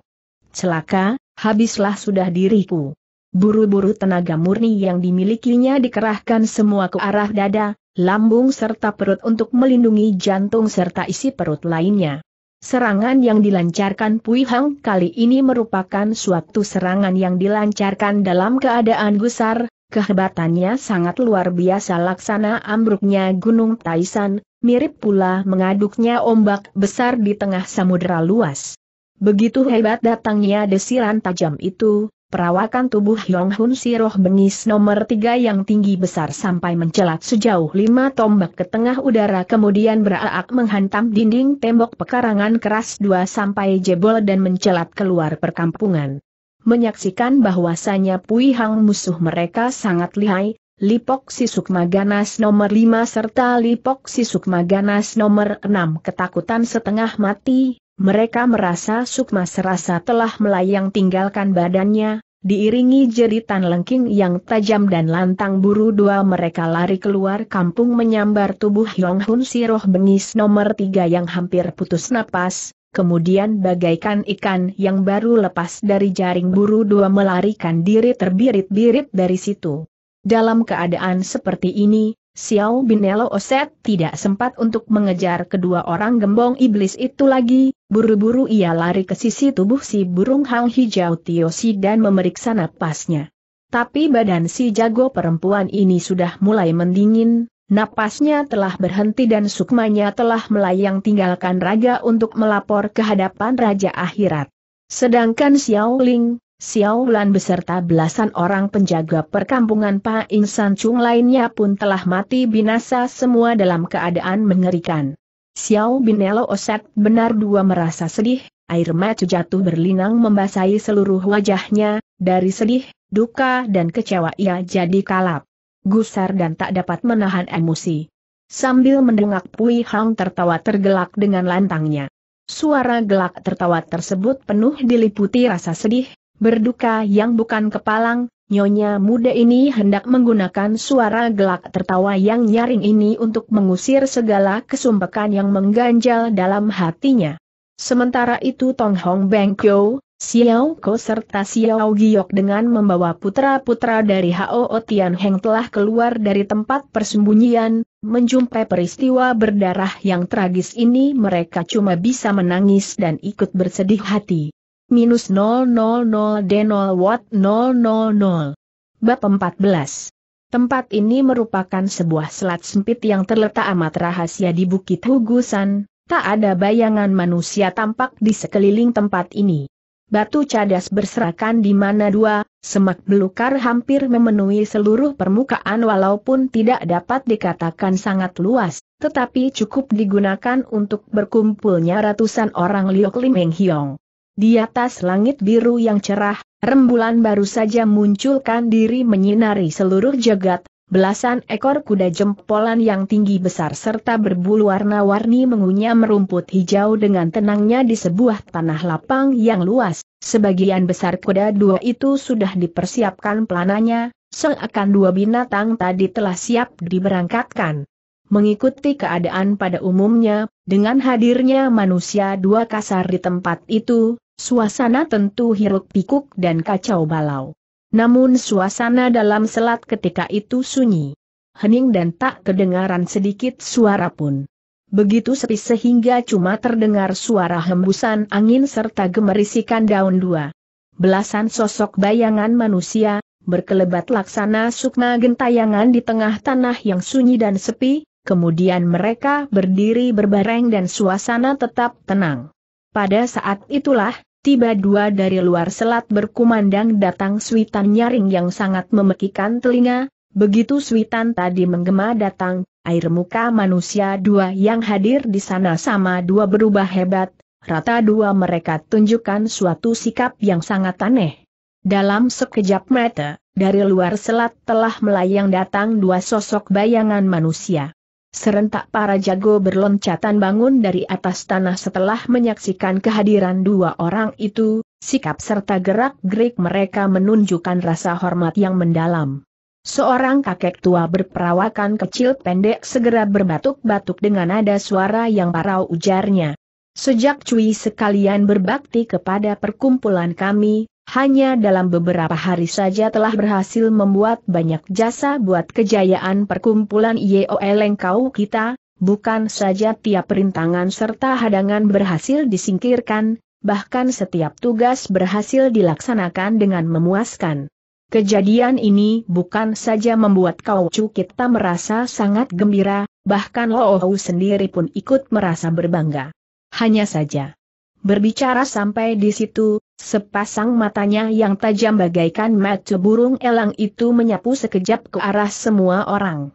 Celaka, habislah sudah diriku. Buru-buru tenaga murni yang dimilikinya dikerahkan semua ke arah dada, lambung serta perut untuk melindungi jantung serta isi perut lainnya. Serangan yang dilancarkan Pui Hang kali ini merupakan suatu serangan yang dilancarkan dalam keadaan gusar, kehebatannya sangat luar biasa laksana ambruknya Gunung Taisan, mirip pula mengaduknya ombak besar di tengah samudera luas. Begitu hebat datangnya desiran tajam itu, perawakan tubuh Yong Hun Siroh bengis nomor tiga yang tinggi besar sampai mencelat sejauh lima tombak ke tengah udara kemudian beraak menghantam dinding tembok pekarangan keras dua sampai jebol dan mencelat keluar perkampungan. Menyaksikan bahwasannya Pui Hang musuh mereka sangat lihai, Lipok Sisukma Ganas nomor lima serta Lipok Sisukma Ganas nomor enam ketakutan setengah mati, mereka merasa Sukma serasa telah melayang tinggalkan badannya, diiringi jeritan lengking yang tajam dan lantang buru dua mereka lari keluar kampung menyambar tubuh Yong Hun Siroh bengis nomor tiga yang hampir putus napas, kemudian bagaikan ikan yang baru lepas dari jaring buru dua melarikan diri terbirit-birit dari situ. Dalam keadaan seperti ini, Xiao Binelo Oset tidak sempat untuk mengejar kedua orang gembong iblis itu lagi, Buru-buru ia lari ke sisi tubuh si burung hang hijau Tiosi dan memeriksa napasnya. Tapi badan si jago perempuan ini sudah mulai mendingin, napasnya telah berhenti dan sukmanya telah melayang tinggalkan raga untuk melapor ke hadapan Raja Akhirat. Sedangkan Xiao Ling, Xiao Lan beserta belasan orang penjaga perkampungan Pak Insan Chung lainnya pun telah mati binasa semua dalam keadaan mengerikan. Xiao Binelo Oset benar dua merasa sedih, air mata jatuh berlinang membasahi seluruh wajahnya, dari sedih, duka dan kecewa ia jadi kalap. Gusar dan tak dapat menahan emosi. Sambil mendengak Pui Hang tertawa tergelak dengan lantangnya. Suara gelak tertawa tersebut penuh diliputi rasa sedih, berduka yang bukan kepalang, Nyonya muda ini hendak menggunakan suara gelak tertawa yang nyaring ini untuk mengusir segala kesumpekan yang mengganjal dalam hatinya. Sementara itu Tong Hong Beng Kyo, Xiao Ko serta Xiao Giok dengan membawa putra-putra dari Hao Tian Heng telah keluar dari tempat persembunyian, menjumpai peristiwa berdarah yang tragis ini mereka cuma bisa menangis dan ikut bersedih hati minus 000 D0 Watt 000. Bab 14. Tempat ini merupakan sebuah selat sempit yang terletak amat rahasia di Bukit Hugusan, tak ada bayangan manusia tampak di sekeliling tempat ini. Batu cadas berserakan di mana dua, semak belukar hampir memenuhi seluruh permukaan walaupun tidak dapat dikatakan sangat luas, tetapi cukup digunakan untuk berkumpulnya ratusan orang Liok Lim Hiong. Di atas langit biru yang cerah, rembulan baru saja munculkan diri menyinari seluruh jagat, belasan ekor kuda jempolan yang tinggi besar serta berbulu warna-warni mengunyah merumput hijau dengan tenangnya di sebuah tanah lapang yang luas. Sebagian besar kuda dua itu sudah dipersiapkan pelananya, seakan dua binatang tadi telah siap diberangkatkan. Mengikuti keadaan pada umumnya, dengan hadirnya manusia dua kasar di tempat itu, suasana tentu hiruk pikuk dan kacau balau. Namun suasana dalam selat ketika itu sunyi. Hening dan tak kedengaran sedikit suara pun. Begitu sepi sehingga cuma terdengar suara hembusan angin serta gemerisikan daun dua. Belasan sosok bayangan manusia, berkelebat laksana sukma gentayangan di tengah tanah yang sunyi dan sepi, kemudian mereka berdiri berbareng dan suasana tetap tenang. Pada saat itulah, tiba dua dari luar selat berkumandang datang suitan nyaring yang sangat memekikan telinga, begitu suitan tadi menggema datang, air muka manusia dua yang hadir di sana sama dua berubah hebat, rata dua mereka tunjukkan suatu sikap yang sangat aneh. Dalam sekejap mata, dari luar selat telah melayang datang dua sosok bayangan manusia. Serentak para jago berloncatan bangun dari atas tanah setelah menyaksikan kehadiran dua orang itu, sikap serta gerak-gerik mereka menunjukkan rasa hormat yang mendalam. Seorang kakek tua berperawakan kecil pendek segera berbatuk-batuk dengan nada suara yang parau ujarnya. Sejak cuy sekalian berbakti kepada perkumpulan kami, hanya dalam beberapa hari saja telah berhasil membuat banyak jasa buat kejayaan perkumpulan IOL Lengkau kita, bukan saja tiap perintangan serta hadangan berhasil disingkirkan, bahkan setiap tugas berhasil dilaksanakan dengan memuaskan. Kejadian ini bukan saja membuat kau kita merasa sangat gembira, bahkan Loohu sendiri pun ikut merasa berbangga. Hanya saja. Berbicara sampai di situ, Sepasang matanya yang tajam bagaikan mata burung elang itu menyapu sekejap ke arah semua orang.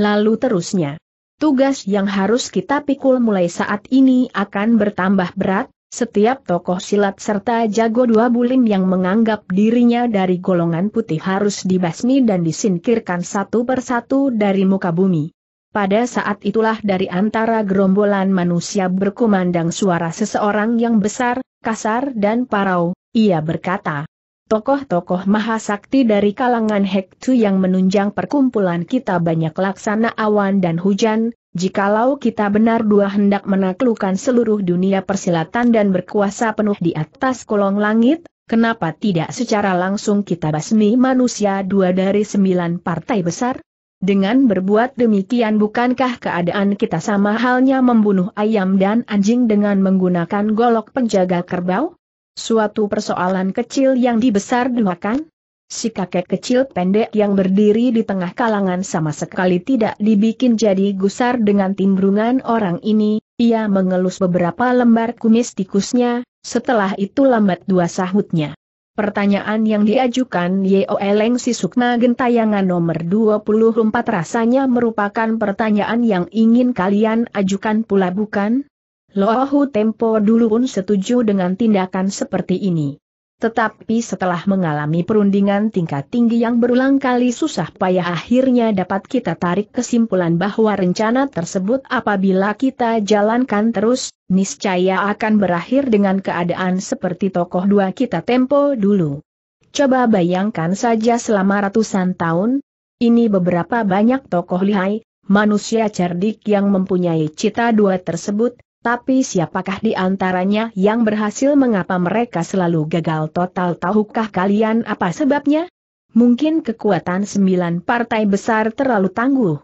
Lalu terusnya, tugas yang harus kita pikul mulai saat ini akan bertambah berat, setiap tokoh silat serta jago dua bulim yang menganggap dirinya dari golongan putih harus dibasmi dan disingkirkan satu persatu dari muka bumi. Pada saat itulah dari antara gerombolan manusia berkumandang suara seseorang yang besar, kasar dan parau, ia berkata. Tokoh-tokoh mahasakti dari kalangan Hektu yang menunjang perkumpulan kita banyak laksana awan dan hujan, jikalau kita benar dua hendak menaklukkan seluruh dunia persilatan dan berkuasa penuh di atas kolong langit, kenapa tidak secara langsung kita basmi manusia dua dari sembilan partai besar? Dengan berbuat demikian bukankah keadaan kita sama halnya membunuh ayam dan anjing dengan menggunakan golok penjaga kerbau? Suatu persoalan kecil yang dibesar duakan? Si kakek kecil pendek yang berdiri di tengah kalangan sama sekali tidak dibikin jadi gusar dengan timbrungan orang ini, ia mengelus beberapa lembar kumis tikusnya, setelah itu lambat dua sahutnya. Pertanyaan yang diajukan Yeoleng si Sukma Gentayangan nomor 24 rasanya merupakan pertanyaan yang ingin kalian ajukan pula bukan? Lohu Tempo dulu pun setuju dengan tindakan seperti ini. Tetapi setelah mengalami perundingan tingkat tinggi yang berulang kali susah payah akhirnya dapat kita tarik kesimpulan bahwa rencana tersebut apabila kita jalankan terus, niscaya akan berakhir dengan keadaan seperti tokoh dua kita tempo dulu. Coba bayangkan saja selama ratusan tahun, ini beberapa banyak tokoh lihai, manusia cerdik yang mempunyai cita dua tersebut, tapi siapakah di antaranya yang berhasil mengapa mereka selalu gagal total tahukah kalian apa sebabnya? Mungkin kekuatan sembilan partai besar terlalu tangguh.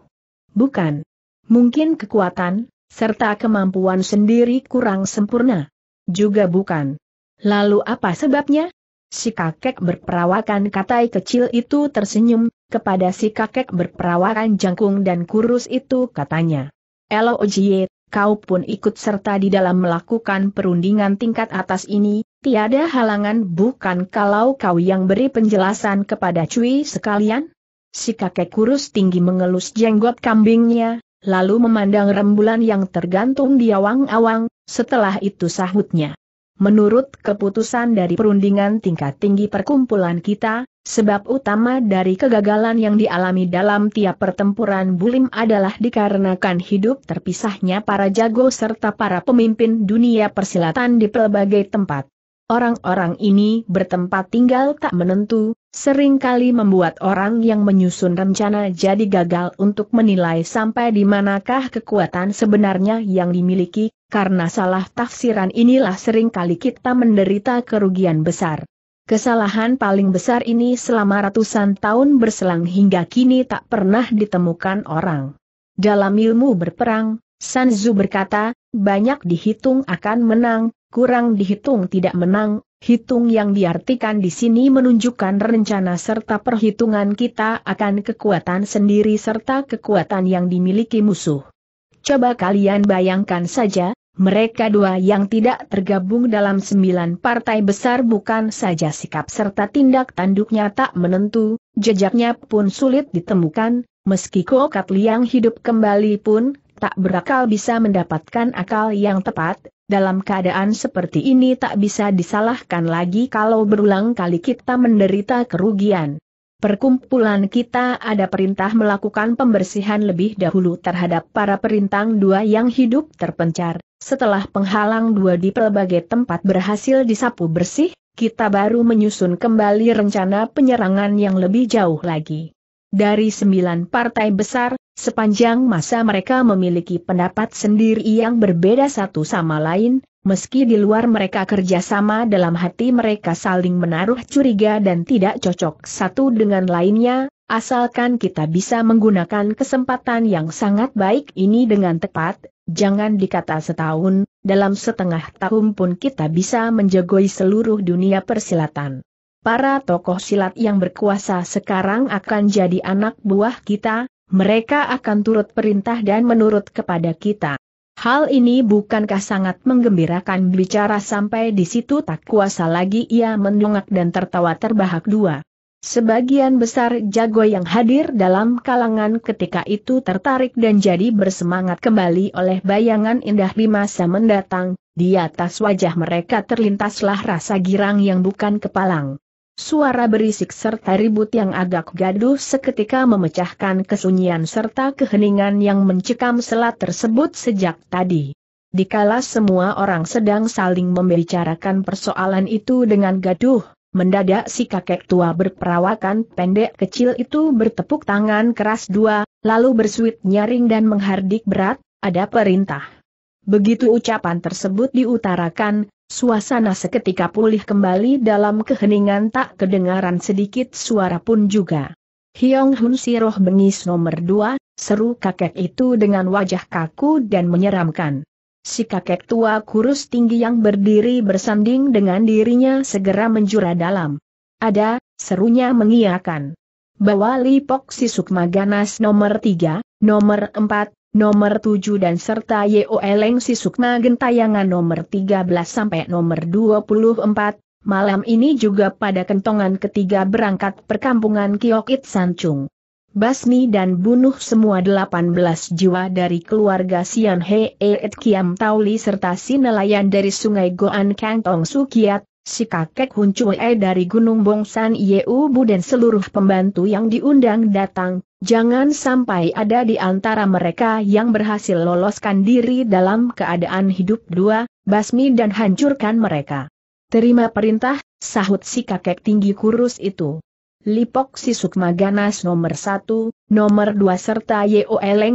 Bukan. Mungkin kekuatan, serta kemampuan sendiri kurang sempurna. Juga bukan. Lalu apa sebabnya? Si kakek berperawakan katai kecil itu tersenyum, kepada si kakek berperawakan jangkung dan kurus itu katanya. Elo ojiet, kau pun ikut serta di dalam melakukan perundingan tingkat atas ini, tiada halangan bukan kalau kau yang beri penjelasan kepada Cui sekalian? Si kakek kurus tinggi mengelus jenggot kambingnya, lalu memandang rembulan yang tergantung di awang-awang, setelah itu sahutnya. Menurut keputusan dari perundingan tingkat tinggi perkumpulan kita, Sebab utama dari kegagalan yang dialami dalam tiap pertempuran bulim adalah dikarenakan hidup terpisahnya para jago serta para pemimpin dunia persilatan di pelbagai tempat. Orang-orang ini bertempat tinggal tak menentu, seringkali membuat orang yang menyusun rencana jadi gagal untuk menilai sampai di manakah kekuatan sebenarnya yang dimiliki, karena salah tafsiran inilah seringkali kita menderita kerugian besar. Kesalahan paling besar ini selama ratusan tahun berselang hingga kini tak pernah ditemukan orang. Dalam ilmu berperang, Sanzu berkata, banyak dihitung akan menang, kurang dihitung tidak menang, hitung yang diartikan di sini menunjukkan rencana serta perhitungan kita akan kekuatan sendiri serta kekuatan yang dimiliki musuh. Coba kalian bayangkan saja, mereka dua yang tidak tergabung dalam sembilan partai besar bukan saja sikap serta tindak tanduknya tak menentu, jejaknya pun sulit ditemukan, meski Kokat Liang hidup kembali pun, tak berakal bisa mendapatkan akal yang tepat, dalam keadaan seperti ini tak bisa disalahkan lagi kalau berulang kali kita menderita kerugian. Perkumpulan kita ada perintah melakukan pembersihan lebih dahulu terhadap para perintang dua yang hidup terpencar. Setelah penghalang dua di pelbagai tempat berhasil disapu bersih, kita baru menyusun kembali rencana penyerangan yang lebih jauh lagi. Dari sembilan partai besar, sepanjang masa mereka memiliki pendapat sendiri yang berbeda satu sama lain, meski di luar mereka kerjasama dalam hati mereka saling menaruh curiga dan tidak cocok satu dengan lainnya, asalkan kita bisa menggunakan kesempatan yang sangat baik ini dengan tepat, jangan dikata setahun, dalam setengah tahun pun kita bisa menjagoi seluruh dunia persilatan. Para tokoh silat yang berkuasa sekarang akan jadi anak buah kita, mereka akan turut perintah dan menurut kepada kita. Hal ini bukankah sangat menggembirakan bicara sampai di situ tak kuasa lagi ia mendongak dan tertawa terbahak dua. Sebagian besar jago yang hadir dalam kalangan ketika itu tertarik dan jadi bersemangat kembali oleh bayangan indah di masa mendatang, di atas wajah mereka terlintaslah rasa girang yang bukan kepalang. Suara berisik serta ribut yang agak gaduh seketika memecahkan kesunyian serta keheningan yang mencekam selat tersebut sejak tadi. Dikala semua orang sedang saling membicarakan persoalan itu dengan gaduh, mendadak si kakek tua berperawakan pendek kecil itu bertepuk tangan keras dua, lalu bersuit nyaring dan menghardik berat, ada perintah. Begitu ucapan tersebut diutarakan, Suasana seketika pulih kembali dalam keheningan tak kedengaran sedikit suara pun juga. Hyong Hun Siroh bengis nomor dua, seru kakek itu dengan wajah kaku dan menyeramkan. Si kakek tua kurus tinggi yang berdiri bersanding dengan dirinya segera menjura dalam. Ada, serunya mengiakan. Bawa Lipok si Sukma Ganas nomor tiga, nomor empat, nomor 7 dan serta si Sukma Gentayangan nomor 13 sampai nomor 24, malam ini juga pada kentongan ketiga berangkat perkampungan Kiokit Sancung. Basmi dan bunuh semua 18 jiwa dari keluarga Sian He Et Kiam Tauli serta si nelayan dari sungai Goan Kang Tong Sukiat, si kakek Hun Chue dari Gunung Bongsan Yeu Bu dan seluruh pembantu yang diundang datang, jangan sampai ada di antara mereka yang berhasil loloskan diri dalam keadaan hidup dua, basmi dan hancurkan mereka. Terima perintah, sahut si kakek tinggi kurus itu. Lipok Sukma Ganas nomor 1, nomor 2 serta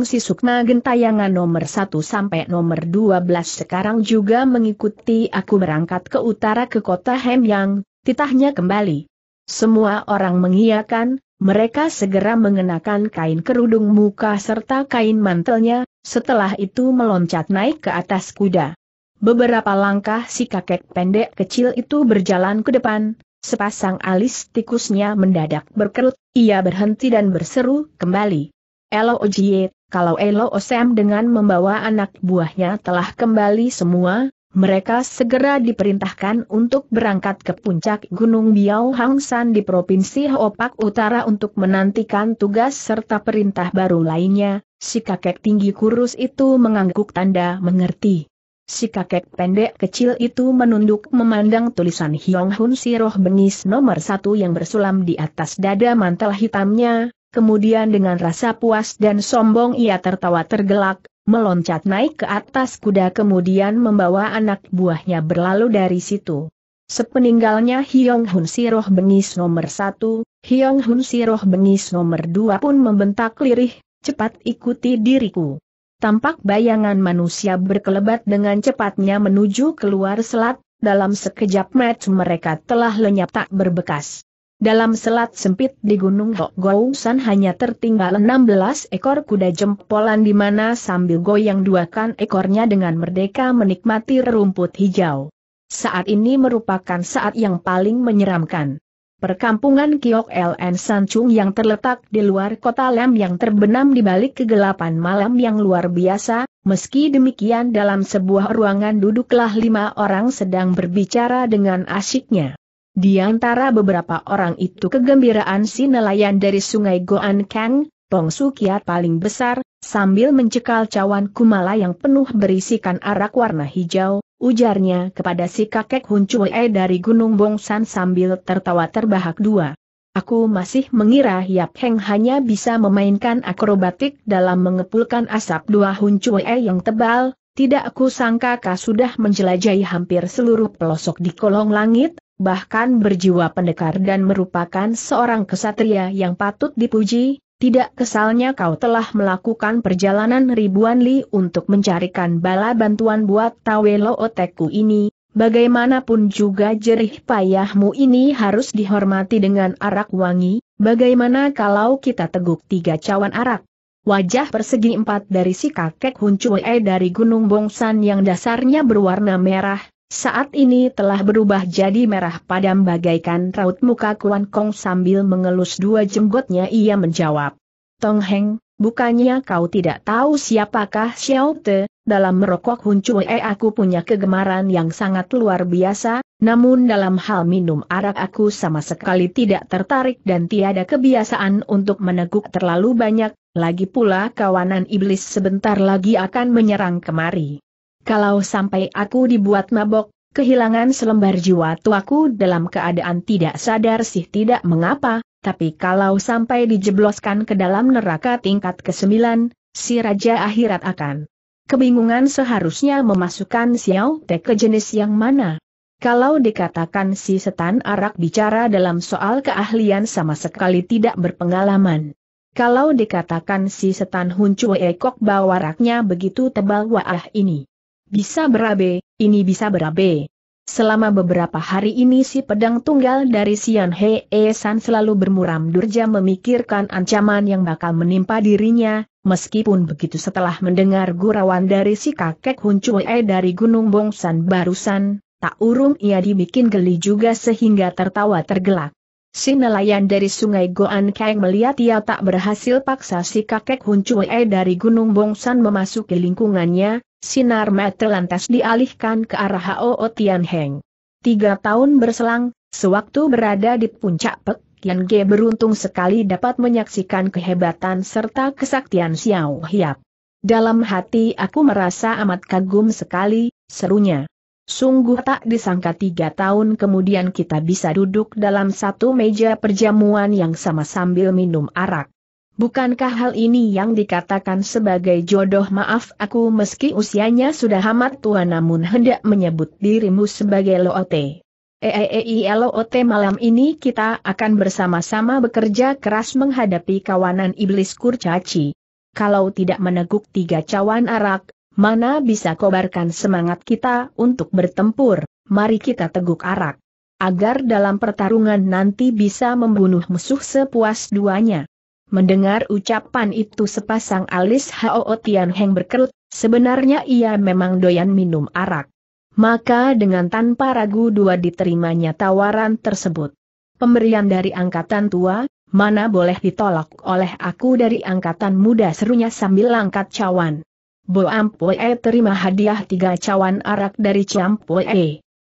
si Sukma Gentayangan nomor 1 sampai nomor 12 sekarang juga mengikuti aku berangkat ke utara ke kota Hemyang, titahnya kembali. Semua orang mengiyakan, mereka segera mengenakan kain kerudung muka serta kain mantelnya, setelah itu meloncat naik ke atas kuda. Beberapa langkah si kakek pendek kecil itu berjalan ke depan, Sepasang alis tikusnya mendadak berkerut, ia berhenti dan berseru kembali. Elo Ojie, kalau Elo Osem dengan membawa anak buahnya telah kembali semua, mereka segera diperintahkan untuk berangkat ke puncak Gunung Biao Hangsan di Provinsi Hopak Utara untuk menantikan tugas serta perintah baru lainnya, si kakek tinggi kurus itu mengangguk tanda mengerti. Si kakek pendek kecil itu menunduk memandang tulisan Hyong Hun Siroh Bengis nomor satu yang bersulam di atas dada mantel hitamnya, kemudian dengan rasa puas dan sombong ia tertawa tergelak, meloncat naik ke atas kuda kemudian membawa anak buahnya berlalu dari situ. Sepeninggalnya Hyong Hun Siroh Bengis nomor satu, Hyong Hun Siroh Bengis nomor dua pun membentak lirih, cepat ikuti diriku tampak bayangan manusia berkelebat dengan cepatnya menuju keluar selat, dalam sekejap match mereka telah lenyap tak berbekas. Dalam selat sempit di Gunung Gousan hanya tertinggal 16 ekor kuda jempolan di mana sambil goyang duakan ekornya dengan merdeka menikmati rumput hijau. Saat ini merupakan saat yang paling menyeramkan. Perkampungan Kiok LN Sancung yang terletak di luar kota Lem yang terbenam di balik kegelapan malam yang luar biasa, meski demikian dalam sebuah ruangan duduklah lima orang sedang berbicara dengan asyiknya. Di antara beberapa orang itu kegembiraan si nelayan dari sungai Goan Kang, Pong Sukiat paling besar, sambil mencekal cawan kumala yang penuh berisikan arak warna hijau, ujarnya kepada si kakek Hun Chue e dari Gunung Bongsan sambil tertawa terbahak dua. Aku masih mengira Yap Heng hanya bisa memainkan akrobatik dalam mengepulkan asap dua Hun Chue e yang tebal, tidak aku sangka kau sudah menjelajahi hampir seluruh pelosok di kolong langit, bahkan berjiwa pendekar dan merupakan seorang kesatria yang patut dipuji, tidak kesalnya kau telah melakukan perjalanan ribuan li untuk mencarikan bala bantuan buat Tawelo Oteku ini, bagaimanapun juga jerih payahmu ini harus dihormati dengan arak wangi, bagaimana kalau kita teguk tiga cawan arak? Wajah persegi empat dari si kakek Huncuei dari Gunung Bongsan yang dasarnya berwarna merah, saat ini telah berubah jadi merah padam bagaikan raut muka Kuan Kong sambil mengelus dua jenggotnya ia menjawab. Tong Heng, bukannya kau tidak tahu siapakah Xiao Te, dalam merokok Hun Chue aku punya kegemaran yang sangat luar biasa, namun dalam hal minum arak aku sama sekali tidak tertarik dan tiada kebiasaan untuk meneguk terlalu banyak, lagi pula kawanan iblis sebentar lagi akan menyerang kemari. Kalau sampai aku dibuat mabok, kehilangan selembar jiwa tuaku dalam keadaan tidak sadar sih tidak mengapa, tapi kalau sampai dijebloskan ke dalam neraka tingkat ke-9, si Raja akhirat akan kebingungan seharusnya memasukkan Xiao Te ke jenis yang mana. Kalau dikatakan si setan arak bicara dalam soal keahlian sama sekali tidak berpengalaman. Kalau dikatakan si setan huncu ekok bawaraknya begitu tebal waah ini. Bisa berabe, ini bisa berabe. Selama beberapa hari ini si pedang tunggal dari Sian Hee San selalu bermuram durja memikirkan ancaman yang bakal menimpa dirinya, meskipun begitu setelah mendengar gurauan dari si kakek Hun Chue dari Gunung Bongsan barusan, tak urung ia dibikin geli juga sehingga tertawa tergelak. Si nelayan dari sungai Goan Kang melihat ia tak berhasil paksa si kakek Hun Chue dari Gunung Bongsan memasuki lingkungannya, sinar mata lantas dialihkan ke arah Hao Tian Heng. Tiga tahun berselang, sewaktu berada di puncak Pek, Yan Ge beruntung sekali dapat menyaksikan kehebatan serta kesaktian Xiao Hiap. Dalam hati aku merasa amat kagum sekali, serunya. Sungguh tak disangka tiga tahun kemudian kita bisa duduk dalam satu meja perjamuan yang sama sambil minum arak. Bukankah hal ini yang dikatakan sebagai jodoh maaf aku meski usianya sudah amat tua namun hendak menyebut dirimu sebagai Loote. Eeei eh, eh, eh, iya, Loote malam ini kita akan bersama-sama bekerja keras menghadapi kawanan iblis kurcaci. Kalau tidak meneguk tiga cawan arak, Mana bisa kobarkan semangat kita untuk bertempur, mari kita teguk arak. Agar dalam pertarungan nanti bisa membunuh musuh sepuas duanya. Mendengar ucapan itu sepasang alis Hao Tian Heng berkerut, sebenarnya ia memang doyan minum arak. Maka dengan tanpa ragu dua diterimanya tawaran tersebut. Pemberian dari angkatan tua, mana boleh ditolak oleh aku dari angkatan muda serunya sambil angkat cawan. Bo Ampue terima hadiah tiga cawan arak dari Ciampue.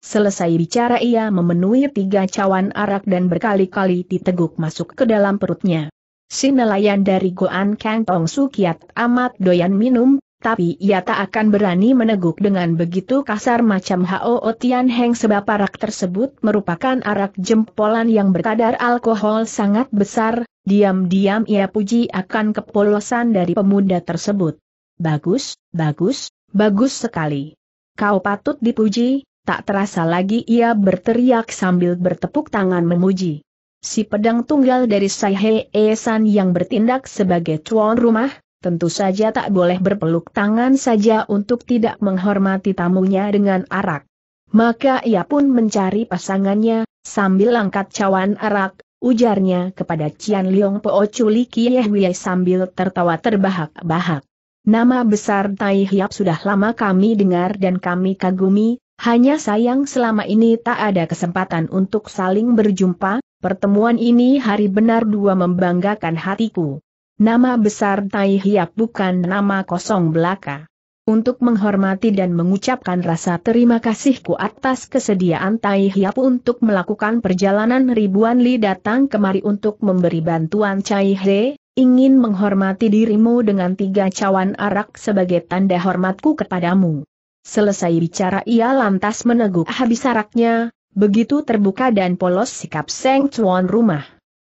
Selesai bicara ia memenuhi tiga cawan arak dan berkali-kali diteguk masuk ke dalam perutnya. Si nelayan dari Goan Kang Tong Sukiat amat doyan minum, tapi ia tak akan berani meneguk dengan begitu kasar macam Hao Tian Heng sebab arak tersebut merupakan arak jempolan yang berkadar alkohol sangat besar, diam-diam ia puji akan kepolosan dari pemuda tersebut. Bagus, bagus, bagus sekali. Kau patut dipuji, tak terasa lagi ia berteriak sambil bertepuk tangan memuji. Si pedang tunggal dari Saihei e San yang bertindak sebagai tuan rumah, tentu saja tak boleh berpeluk tangan saja untuk tidak menghormati tamunya dengan arak. Maka ia pun mencari pasangannya, sambil angkat cawan arak, ujarnya kepada Cian Liong Po Chuli Kieh sambil tertawa terbahak-bahak. Nama besar Tai Hiap sudah lama kami dengar dan kami kagumi, hanya sayang selama ini tak ada kesempatan untuk saling berjumpa, pertemuan ini hari benar dua membanggakan hatiku. Nama besar Tai Hiap bukan nama kosong belaka. Untuk menghormati dan mengucapkan rasa terima kasihku atas kesediaan Tai Hiap untuk melakukan perjalanan ribuan li datang kemari untuk memberi bantuan Cai He, ingin menghormati dirimu dengan tiga cawan arak sebagai tanda hormatku kepadamu. Selesai bicara ia lantas meneguk habis araknya, begitu terbuka dan polos sikap Seng Chuan rumah.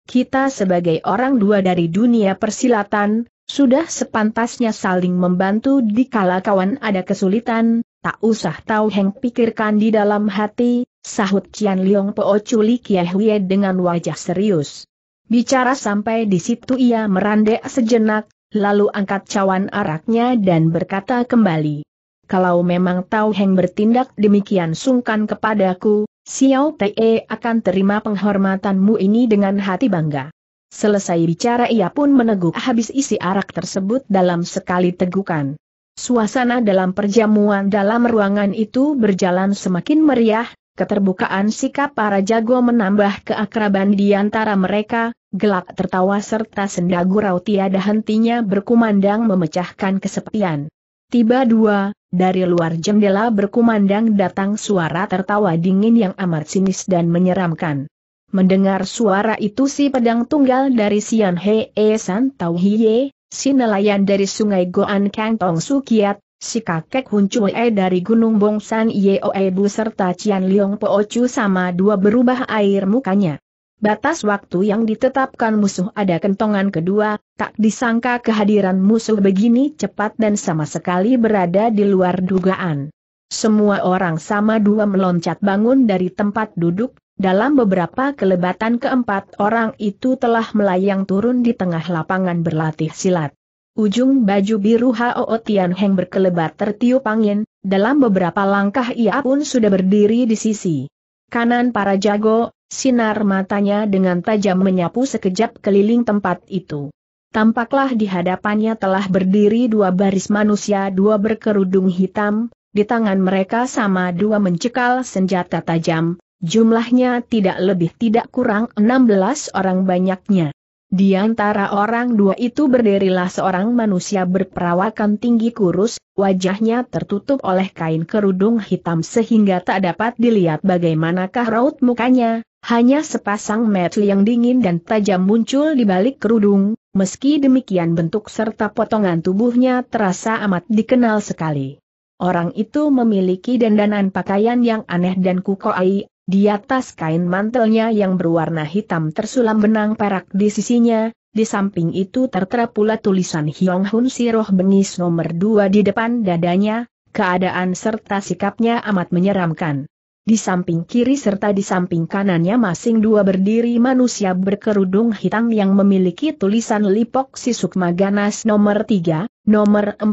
Kita sebagai orang dua dari dunia persilatan, sudah sepantasnya saling membantu di kala kawan ada kesulitan, tak usah tahu Heng pikirkan di dalam hati, sahut Cian Liong Po Chuli Kie dengan wajah serius. Bicara sampai di situ ia merandek sejenak, lalu angkat cawan araknya dan berkata kembali. Kalau memang Tau Heng bertindak demikian sungkan kepadaku, Xiao Te akan terima penghormatanmu ini dengan hati bangga. Selesai bicara ia pun meneguk habis isi arak tersebut dalam sekali tegukan. Suasana dalam perjamuan dalam ruangan itu berjalan semakin meriah, Keterbukaan sikap para jago menambah keakraban di antara mereka, gelak tertawa serta senda gurau tiada hentinya berkumandang memecahkan kesepian. Tiba dua, dari luar jendela berkumandang datang suara tertawa dingin yang amat sinis dan menyeramkan. Mendengar suara itu si pedang tunggal dari Sian Hee San Tau Hiye, si nelayan dari sungai Goan Kang Tong Sukiat, Si kakek Hun Chue dari Gunung Bongsan Yeoe Bu serta Cian Liong Po Chu sama dua berubah air mukanya. Batas waktu yang ditetapkan musuh ada kentongan kedua, tak disangka kehadiran musuh begini cepat dan sama sekali berada di luar dugaan. Semua orang sama dua meloncat bangun dari tempat duduk, dalam beberapa kelebatan keempat orang itu telah melayang turun di tengah lapangan berlatih silat. Ujung baju biru Hao Tian Heng berkelebat tertiup angin, dalam beberapa langkah ia pun sudah berdiri di sisi kanan para jago, sinar matanya dengan tajam menyapu sekejap keliling tempat itu. Tampaklah di hadapannya telah berdiri dua baris manusia dua berkerudung hitam, di tangan mereka sama dua mencekal senjata tajam, jumlahnya tidak lebih tidak kurang 16 orang banyaknya. Di antara orang dua itu berdirilah seorang manusia berperawakan tinggi kurus, wajahnya tertutup oleh kain kerudung hitam sehingga tak dapat dilihat bagaimanakah raut mukanya, hanya sepasang metel yang dingin dan tajam muncul di balik kerudung, meski demikian bentuk serta potongan tubuhnya terasa amat dikenal sekali. Orang itu memiliki dandanan pakaian yang aneh dan kukoai, di atas kain mantelnya yang berwarna hitam tersulam benang perak di sisinya, di samping itu tertera pula tulisan Hyong Hun Siroh Bengis nomor 2 di depan dadanya, keadaan serta sikapnya amat menyeramkan. Di samping kiri serta di samping kanannya masing dua berdiri manusia berkerudung hitam yang memiliki tulisan Lipok Sisukma Ganas nomor 3, nomor 4,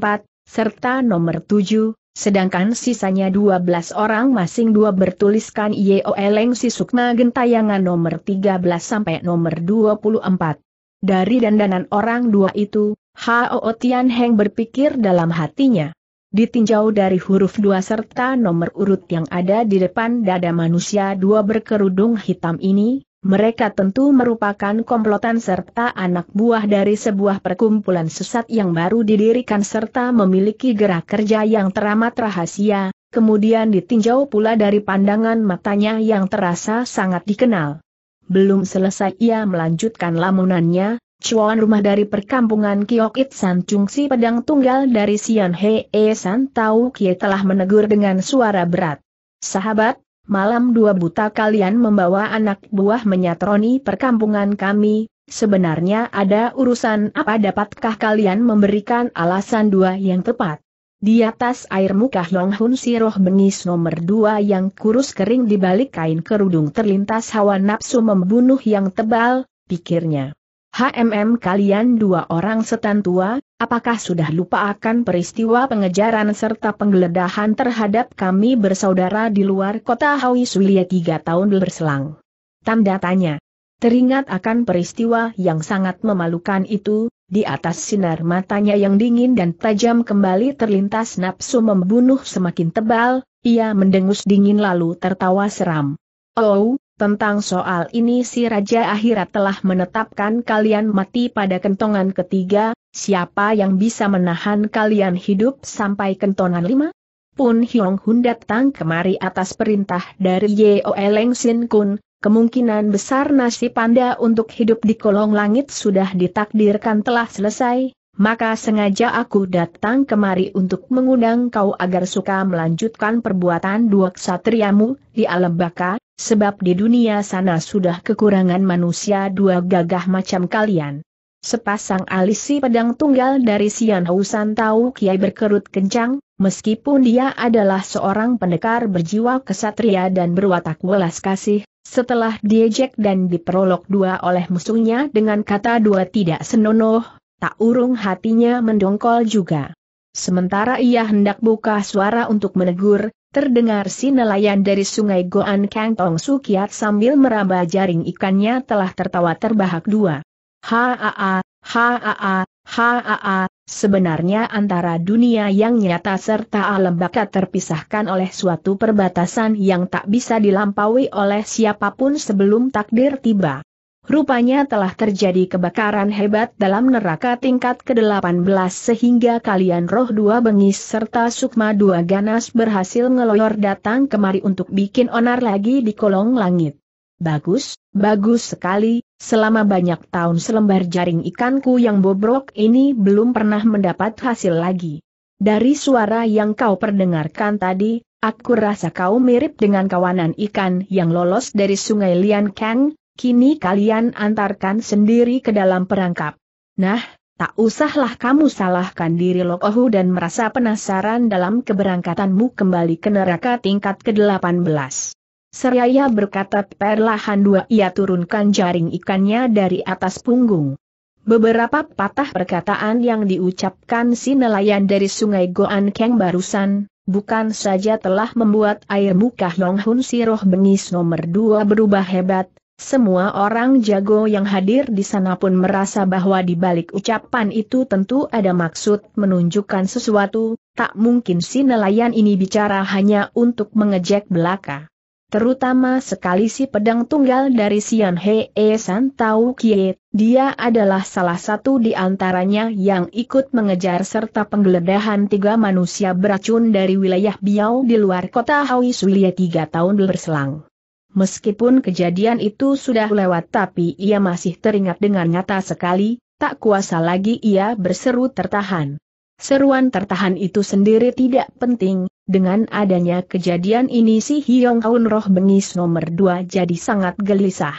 serta nomor 7, Sedangkan sisanya 12 orang masing dua bertuliskan Eleng si Sukma Gentayangan nomor 13 sampai nomor 24. Dari dandanan orang dua itu, Hao Tian Heng berpikir dalam hatinya. Ditinjau dari huruf dua serta nomor urut yang ada di depan dada manusia dua berkerudung hitam ini, mereka tentu merupakan komplotan serta anak buah dari sebuah perkumpulan sesat yang baru didirikan serta memiliki gerak kerja yang teramat rahasia, kemudian ditinjau pula dari pandangan matanya yang terasa sangat dikenal. Belum selesai ia melanjutkan lamunannya, cuan rumah dari perkampungan Kiokit San Chungsi pedang tunggal dari Sian Hee San Tau Kie telah menegur dengan suara berat. Sahabat, Malam dua buta kalian membawa anak buah menyatroni perkampungan kami, sebenarnya ada urusan apa dapatkah kalian memberikan alasan dua yang tepat? Di atas air muka Long Hun Siroh bengis nomor dua yang kurus kering di balik kain kerudung terlintas hawa nafsu membunuh yang tebal, pikirnya. HMM kalian dua orang setan tua, apakah sudah lupa akan peristiwa pengejaran serta penggeledahan terhadap kami bersaudara di luar kota Hawi Sulia tiga tahun berselang? Tanda tanya. Teringat akan peristiwa yang sangat memalukan itu, di atas sinar matanya yang dingin dan tajam kembali terlintas nafsu membunuh semakin tebal, ia mendengus dingin lalu tertawa seram. Oh, tentang soal ini si Raja Akhirat telah menetapkan kalian mati pada kentongan ketiga, siapa yang bisa menahan kalian hidup sampai kentongan lima? Pun Hyong Hun datang kemari atas perintah dari Yeo Eleng Sin Kun, kemungkinan besar nasib Panda untuk hidup di kolong langit sudah ditakdirkan telah selesai, maka sengaja aku datang kemari untuk mengundang kau agar suka melanjutkan perbuatan dua ksatriamu di alam baka, sebab di dunia sana sudah kekurangan manusia dua gagah macam kalian. Sepasang alisi pedang tunggal dari Sian Hausan tahu Kiai berkerut kencang, meskipun dia adalah seorang pendekar berjiwa kesatria dan berwatak welas kasih, setelah diejek dan diperolok dua oleh musuhnya dengan kata dua tidak senonoh, tak urung hatinya mendongkol juga. Sementara ia hendak buka suara untuk menegur, Terdengar si nelayan dari sungai Goan Kang Tong Sukiat sambil meraba jaring ikannya telah tertawa terbahak dua. Haa, haa, haa, sebenarnya antara dunia yang nyata serta alam bakat terpisahkan oleh suatu perbatasan yang tak bisa dilampaui oleh siapapun sebelum takdir tiba. Rupanya telah terjadi kebakaran hebat dalam neraka tingkat ke-18 sehingga kalian roh dua bengis serta sukma dua ganas berhasil ngeloyor datang kemari untuk bikin onar lagi di kolong langit. Bagus, bagus sekali, selama banyak tahun selembar jaring ikanku yang bobrok ini belum pernah mendapat hasil lagi. Dari suara yang kau perdengarkan tadi, aku rasa kau mirip dengan kawanan ikan yang lolos dari sungai Lian Kang, kini kalian antarkan sendiri ke dalam perangkap. Nah, tak usahlah kamu salahkan diri Lokohu dan merasa penasaran dalam keberangkatanmu kembali ke neraka tingkat ke-18. Seraya berkata perlahan dua ia turunkan jaring ikannya dari atas punggung. Beberapa patah perkataan yang diucapkan si nelayan dari sungai Goan Keng barusan, bukan saja telah membuat air muka Long Hun Siroh Bengis nomor dua berubah hebat, semua orang jago yang hadir di sana pun merasa bahwa di balik ucapan itu tentu ada maksud menunjukkan sesuatu, tak mungkin si nelayan ini bicara hanya untuk mengejek belaka. Terutama sekali si pedang tunggal dari Sian Hee San Tau Kie, dia adalah salah satu di antaranya yang ikut mengejar serta penggeledahan tiga manusia beracun dari wilayah Biao di luar kota Hawi Sulia tiga tahun berselang. Meskipun kejadian itu sudah lewat tapi ia masih teringat dengan nyata sekali, tak kuasa lagi ia berseru tertahan. Seruan tertahan itu sendiri tidak penting, dengan adanya kejadian ini si Hyong Aun roh bengis nomor dua jadi sangat gelisah.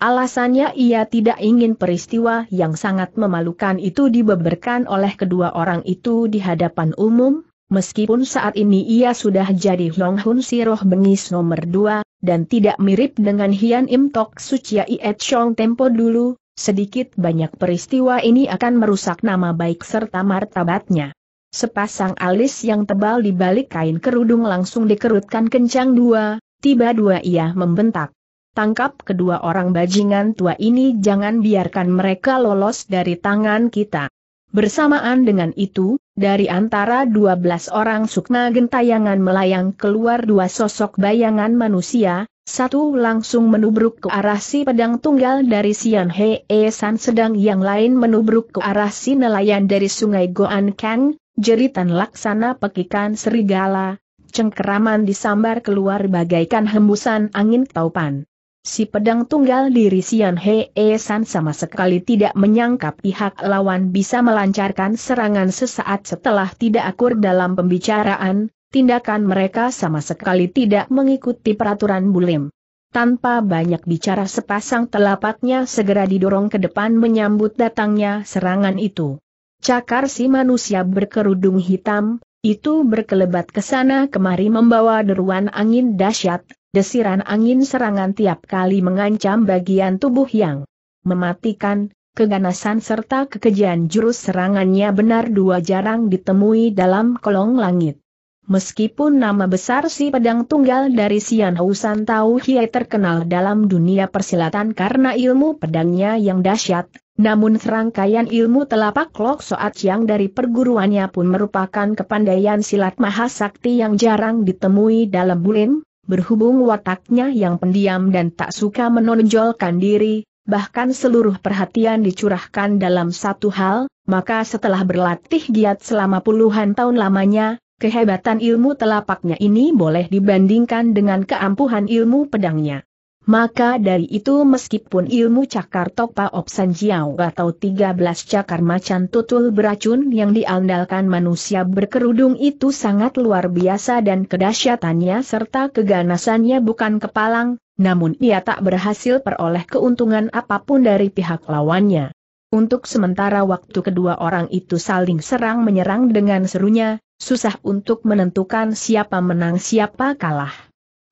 Alasannya ia tidak ingin peristiwa yang sangat memalukan itu dibeberkan oleh kedua orang itu di hadapan umum, meskipun saat ini ia sudah jadi Hyong Hun si roh bengis nomor dua, dan tidak mirip dengan Hian Im Tok Sucia Iet Chong Tempo dulu, sedikit banyak peristiwa ini akan merusak nama baik serta martabatnya. Sepasang alis yang tebal di balik kain kerudung langsung dikerutkan kencang dua, tiba dua ia membentak. Tangkap kedua orang bajingan tua ini jangan biarkan mereka lolos dari tangan kita. Bersamaan dengan itu, dari antara 12 orang sukma gentayangan melayang keluar dua sosok bayangan manusia, satu langsung menubruk ke arah si pedang tunggal dari Sian Hee San sedang yang lain menubruk ke arah si nelayan dari sungai Goan Kang, jeritan laksana pekikan serigala, cengkeraman disambar keluar bagaikan hembusan angin taupan. Si pedang tunggal diri Sian Hee San sama sekali tidak menyangka pihak lawan bisa melancarkan serangan sesaat setelah tidak akur dalam pembicaraan, tindakan mereka sama sekali tidak mengikuti peraturan bulim. Tanpa banyak bicara sepasang telapaknya segera didorong ke depan menyambut datangnya serangan itu. Cakar si manusia berkerudung hitam, itu berkelebat ke sana kemari membawa deruan angin dahsyat, Desiran angin serangan tiap kali mengancam bagian tubuh yang mematikan, keganasan serta kekejian jurus serangannya benar dua jarang ditemui dalam kolong langit. Meskipun nama besar si pedang tunggal dari Sian Housan Tau terkenal dalam dunia persilatan karena ilmu pedangnya yang dahsyat, namun serangkaian ilmu telapak lok soat yang dari perguruannya pun merupakan kepandaian silat mahasakti yang jarang ditemui dalam bulim, berhubung wataknya yang pendiam dan tak suka menonjolkan diri, bahkan seluruh perhatian dicurahkan dalam satu hal, maka setelah berlatih giat selama puluhan tahun lamanya, kehebatan ilmu telapaknya ini boleh dibandingkan dengan keampuhan ilmu pedangnya. Maka dari itu meskipun ilmu cakar topa opsan jiao atau 13 cakar macan tutul beracun yang diandalkan manusia berkerudung itu sangat luar biasa dan kedahsyatannya serta keganasannya bukan kepalang, namun ia tak berhasil peroleh keuntungan apapun dari pihak lawannya. Untuk sementara waktu kedua orang itu saling serang menyerang dengan serunya, susah untuk menentukan siapa menang siapa kalah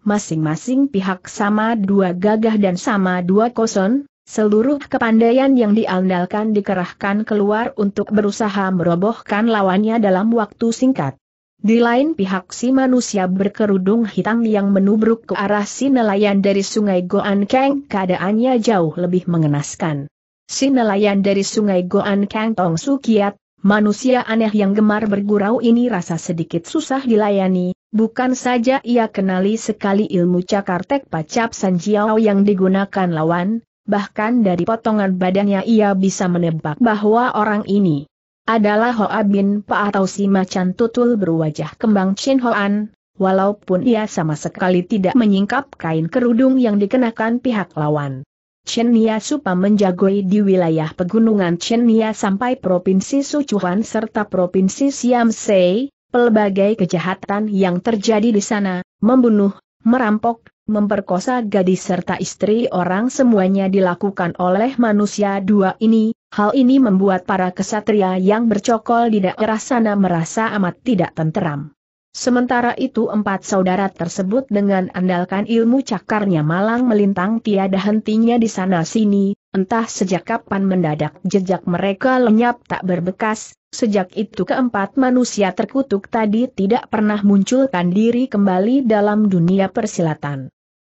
masing-masing pihak sama dua gagah dan sama dua kosong. seluruh kepandaian yang diandalkan dikerahkan keluar untuk berusaha merobohkan lawannya dalam waktu singkat. Di lain pihak si manusia berkerudung hitam yang menubruk ke arah si nelayan dari sungai Goan Kang keadaannya jauh lebih mengenaskan. Si nelayan dari sungai Goan Kang Tong Sukiat, manusia aneh yang gemar bergurau ini rasa sedikit susah dilayani, Bukan saja ia kenali sekali ilmu cakar tek pacap sanjiao yang digunakan lawan, bahkan dari potongan badannya ia bisa menebak bahwa orang ini adalah Hoa Bin Pa atau si macan tutul berwajah kembang Chin Hoan, walaupun ia sama sekali tidak menyingkap kain kerudung yang dikenakan pihak lawan. Chen Nia Supa menjagoi di wilayah pegunungan Chen Nia sampai Provinsi Sichuan serta Provinsi Siamsei, Pelbagai kejahatan yang terjadi di sana, membunuh, merampok, memperkosa gadis serta istri orang semuanya dilakukan oleh manusia dua ini, hal ini membuat para kesatria yang bercokol di daerah sana merasa amat tidak tenteram. Sementara itu empat saudara tersebut dengan andalkan ilmu cakarnya malang melintang tiada hentinya di sana sini, entah sejak kapan mendadak jejak mereka lenyap tak berbekas, Sejak itu keempat manusia terkutuk tadi tidak pernah munculkan diri kembali dalam dunia persilatan.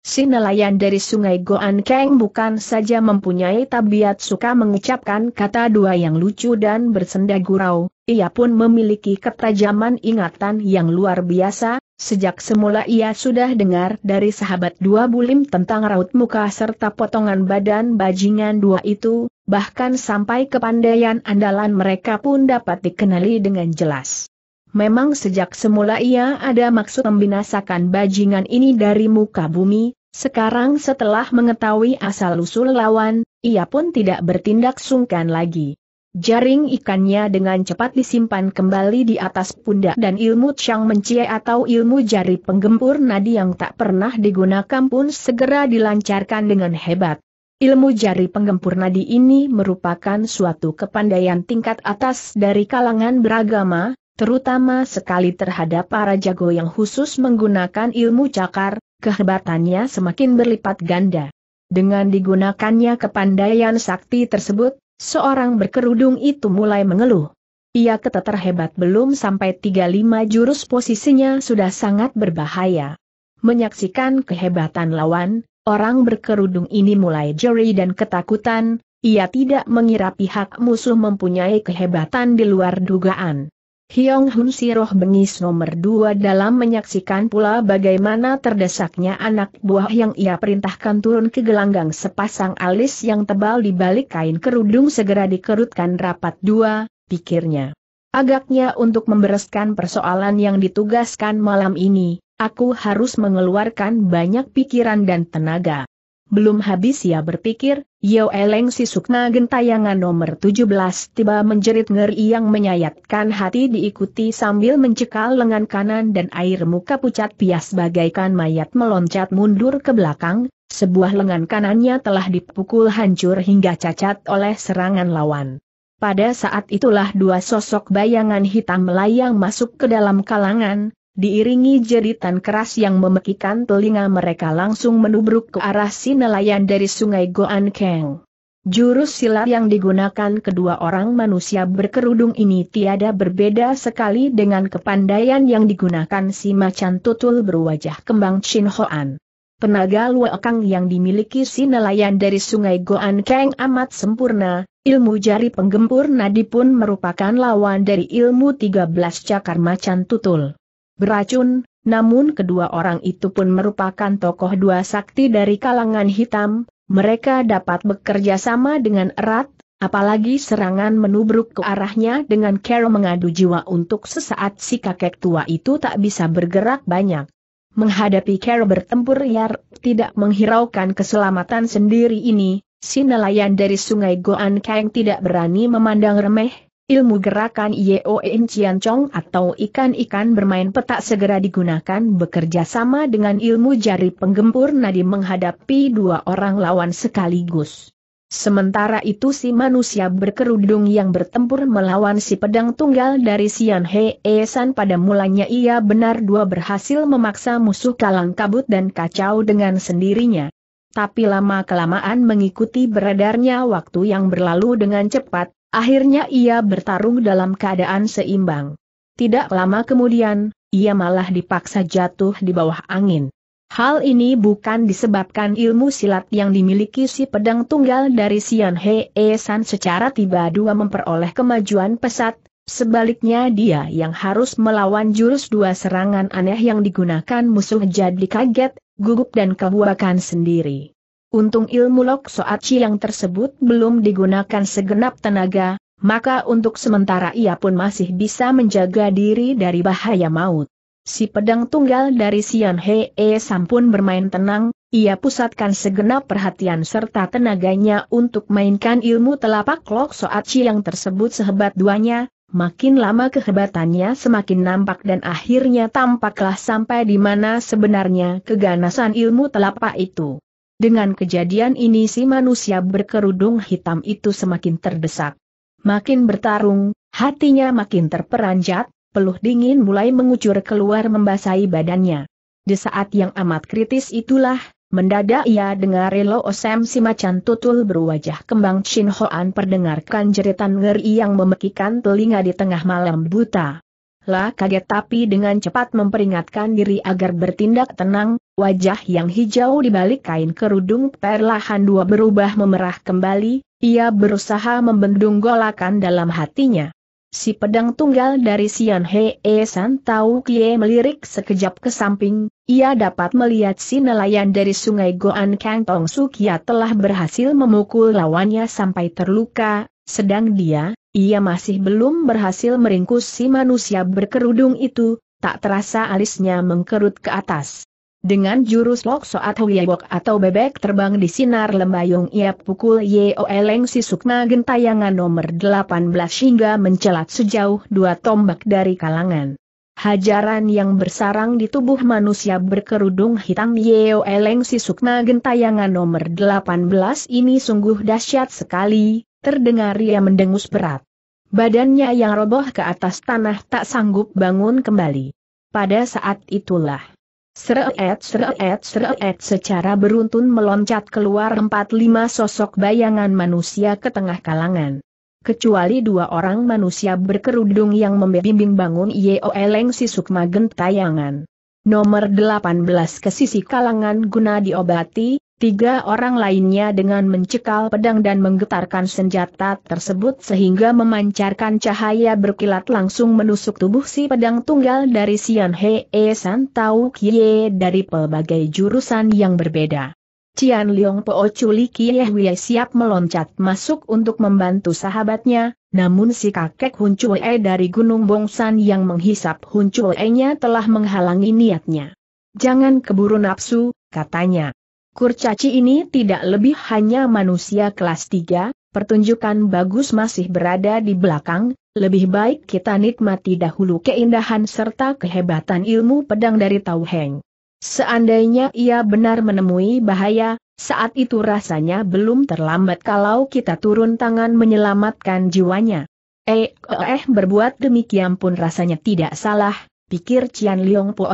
Si nelayan dari sungai Goan Keng bukan saja mempunyai tabiat suka mengucapkan kata dua yang lucu dan bersenda gurau, ia pun memiliki ketajaman ingatan yang luar biasa, sejak semula ia sudah dengar dari sahabat dua bulim tentang raut muka serta potongan badan bajingan dua itu, bahkan sampai kepandaian andalan mereka pun dapat dikenali dengan jelas. Memang sejak semula ia ada maksud membinasakan bajingan ini dari muka bumi, sekarang setelah mengetahui asal-usul lawan, ia pun tidak bertindak sungkan lagi. Jaring ikannya dengan cepat disimpan kembali di atas pundak dan ilmu Chang Mencie atau ilmu jari penggempur nadi yang tak pernah digunakan pun segera dilancarkan dengan hebat. Ilmu jari penggempur nadi ini merupakan suatu kepandaian tingkat atas dari kalangan beragama, terutama sekali terhadap para jago yang khusus menggunakan ilmu cakar, kehebatannya semakin berlipat ganda. Dengan digunakannya kepandaian sakti tersebut, seorang berkerudung itu mulai mengeluh. Ia keteter hebat belum sampai 35 jurus posisinya sudah sangat berbahaya. Menyaksikan kehebatan lawan, orang berkerudung ini mulai jeri dan ketakutan, ia tidak mengira pihak musuh mempunyai kehebatan di luar dugaan. Hyong Hun Siroh bengis nomor dua dalam menyaksikan pula bagaimana terdesaknya anak buah yang ia perintahkan turun ke gelanggang sepasang alis yang tebal di balik kain kerudung segera dikerutkan rapat dua, pikirnya. Agaknya untuk membereskan persoalan yang ditugaskan malam ini, aku harus mengeluarkan banyak pikiran dan tenaga. Belum habis ia berpikir, Yeo Eleng si Sukna gentayangan nomor 17 tiba menjerit ngeri yang menyayatkan hati diikuti sambil mencekal lengan kanan dan air muka pucat pias bagaikan mayat meloncat mundur ke belakang, sebuah lengan kanannya telah dipukul hancur hingga cacat oleh serangan lawan. Pada saat itulah dua sosok bayangan hitam melayang masuk ke dalam kalangan, Diiringi jeritan keras yang memekikan telinga mereka langsung menubruk ke arah si nelayan dari sungai Goan Keng. Jurus silat yang digunakan kedua orang manusia berkerudung ini tiada berbeda sekali dengan kepandaian yang digunakan si macan tutul berwajah kembang Chin Hoan. Penaga luakang yang dimiliki si nelayan dari sungai Goan Keng amat sempurna, ilmu jari penggempur nadi pun merupakan lawan dari ilmu 13 cakar macan tutul beracun, namun kedua orang itu pun merupakan tokoh dua sakti dari kalangan hitam, mereka dapat bekerja sama dengan erat, apalagi serangan menubruk ke arahnya dengan Carol mengadu jiwa untuk sesaat si kakek tua itu tak bisa bergerak banyak. Menghadapi Carol bertempur liar, tidak menghiraukan keselamatan sendiri ini, si nelayan dari sungai Goan Kang tidak berani memandang remeh, Ilmu gerakan Yoen Cian Chong atau ikan-ikan bermain petak segera digunakan bekerja sama dengan ilmu jari penggempur nadi menghadapi dua orang lawan sekaligus. Sementara itu si manusia berkerudung yang bertempur melawan si pedang tunggal dari Sian He San pada mulanya ia benar dua berhasil memaksa musuh kalang kabut dan kacau dengan sendirinya. Tapi lama-kelamaan mengikuti beredarnya waktu yang berlalu dengan cepat, Akhirnya ia bertarung dalam keadaan seimbang. Tidak lama kemudian, ia malah dipaksa jatuh di bawah angin. Hal ini bukan disebabkan ilmu silat yang dimiliki si pedang tunggal dari Sian Hee San secara tiba-dua memperoleh kemajuan pesat, sebaliknya dia yang harus melawan jurus dua serangan aneh yang digunakan musuh jadi kaget, gugup dan kebuakan sendiri. Untung ilmu Soat Aci yang tersebut belum digunakan segenap tenaga, maka untuk sementara ia pun masih bisa menjaga diri dari bahaya maut. Si pedang tunggal dari Sian Hee Sampun bermain tenang, ia pusatkan segenap perhatian serta tenaganya untuk mainkan ilmu telapak Soat Aci yang tersebut sehebat duanya, makin lama kehebatannya semakin nampak dan akhirnya tampaklah sampai di mana sebenarnya keganasan ilmu telapak itu. Dengan kejadian ini si manusia berkerudung hitam itu semakin terdesak. Makin bertarung, hatinya makin terperanjat, peluh dingin mulai mengucur keluar membasahi badannya. Di saat yang amat kritis itulah, mendadak ia dengar Relo Osem si macan tutul berwajah kembang Chin Hoan perdengarkan jeritan ngeri yang memekikan telinga di tengah malam buta. Lah kaget tapi dengan cepat memperingatkan diri agar bertindak tenang, Wajah yang hijau di balik kain kerudung perlahan dua berubah memerah kembali, ia berusaha membendung golakan dalam hatinya. Si pedang tunggal dari Sian Hee San Tau Kie melirik sekejap ke samping, ia dapat melihat si nelayan dari sungai Goan Kang Tong Sukia telah berhasil memukul lawannya sampai terluka, sedang dia, ia masih belum berhasil meringkus si manusia berkerudung itu, tak terasa alisnya mengkerut ke atas. Dengan jurus Lok Soat Huyebok atau bebek terbang di sinar lembayung ia pukul Eleng si Sukma gentayangan nomor 18 hingga mencelat sejauh dua tombak dari kalangan. Hajaran yang bersarang di tubuh manusia berkerudung hitam Eleng si Sukma gentayangan nomor 18 ini sungguh dahsyat sekali, terdengar ia mendengus berat. Badannya yang roboh ke atas tanah tak sanggup bangun kembali. Pada saat itulah Seret seret seret secara beruntun meloncat keluar empat lima sosok bayangan manusia ke tengah kalangan. Kecuali dua orang manusia berkerudung yang membimbing bangun Yeo Eleng si Sukma Gentayangan. Nomor 18 ke sisi kalangan guna diobati, Tiga orang lainnya dengan mencekal pedang dan menggetarkan senjata tersebut sehingga memancarkan cahaya berkilat langsung menusuk tubuh si pedang tunggal dari Sian Hee San Tau Kie dari pelbagai jurusan yang berbeda. Cian Leong Po Chuli Kie siap meloncat masuk untuk membantu sahabatnya, namun si kakek Hun E dari Gunung Bongsan yang menghisap Hun E nya telah menghalangi niatnya. Jangan keburu nafsu, katanya. Kurcaci ini tidak lebih hanya manusia kelas 3, pertunjukan bagus masih berada di belakang, lebih baik kita nikmati dahulu keindahan serta kehebatan ilmu pedang dari Tauheng. Seandainya ia benar menemui bahaya, saat itu rasanya belum terlambat kalau kita turun tangan menyelamatkan jiwanya. Eh, eh, eh berbuat demikian pun rasanya tidak salah, pikir Cian Liong Po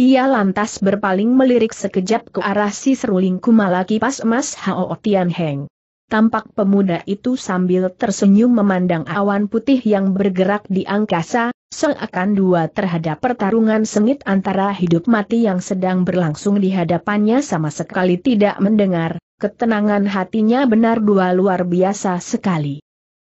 ia lantas berpaling melirik sekejap ke arah si seruling kumala kipas emas Hao Tian Heng. Tampak pemuda itu sambil tersenyum memandang awan putih yang bergerak di angkasa, seakan dua terhadap pertarungan sengit antara hidup mati yang sedang berlangsung di hadapannya sama sekali tidak mendengar, ketenangan hatinya benar dua luar biasa sekali.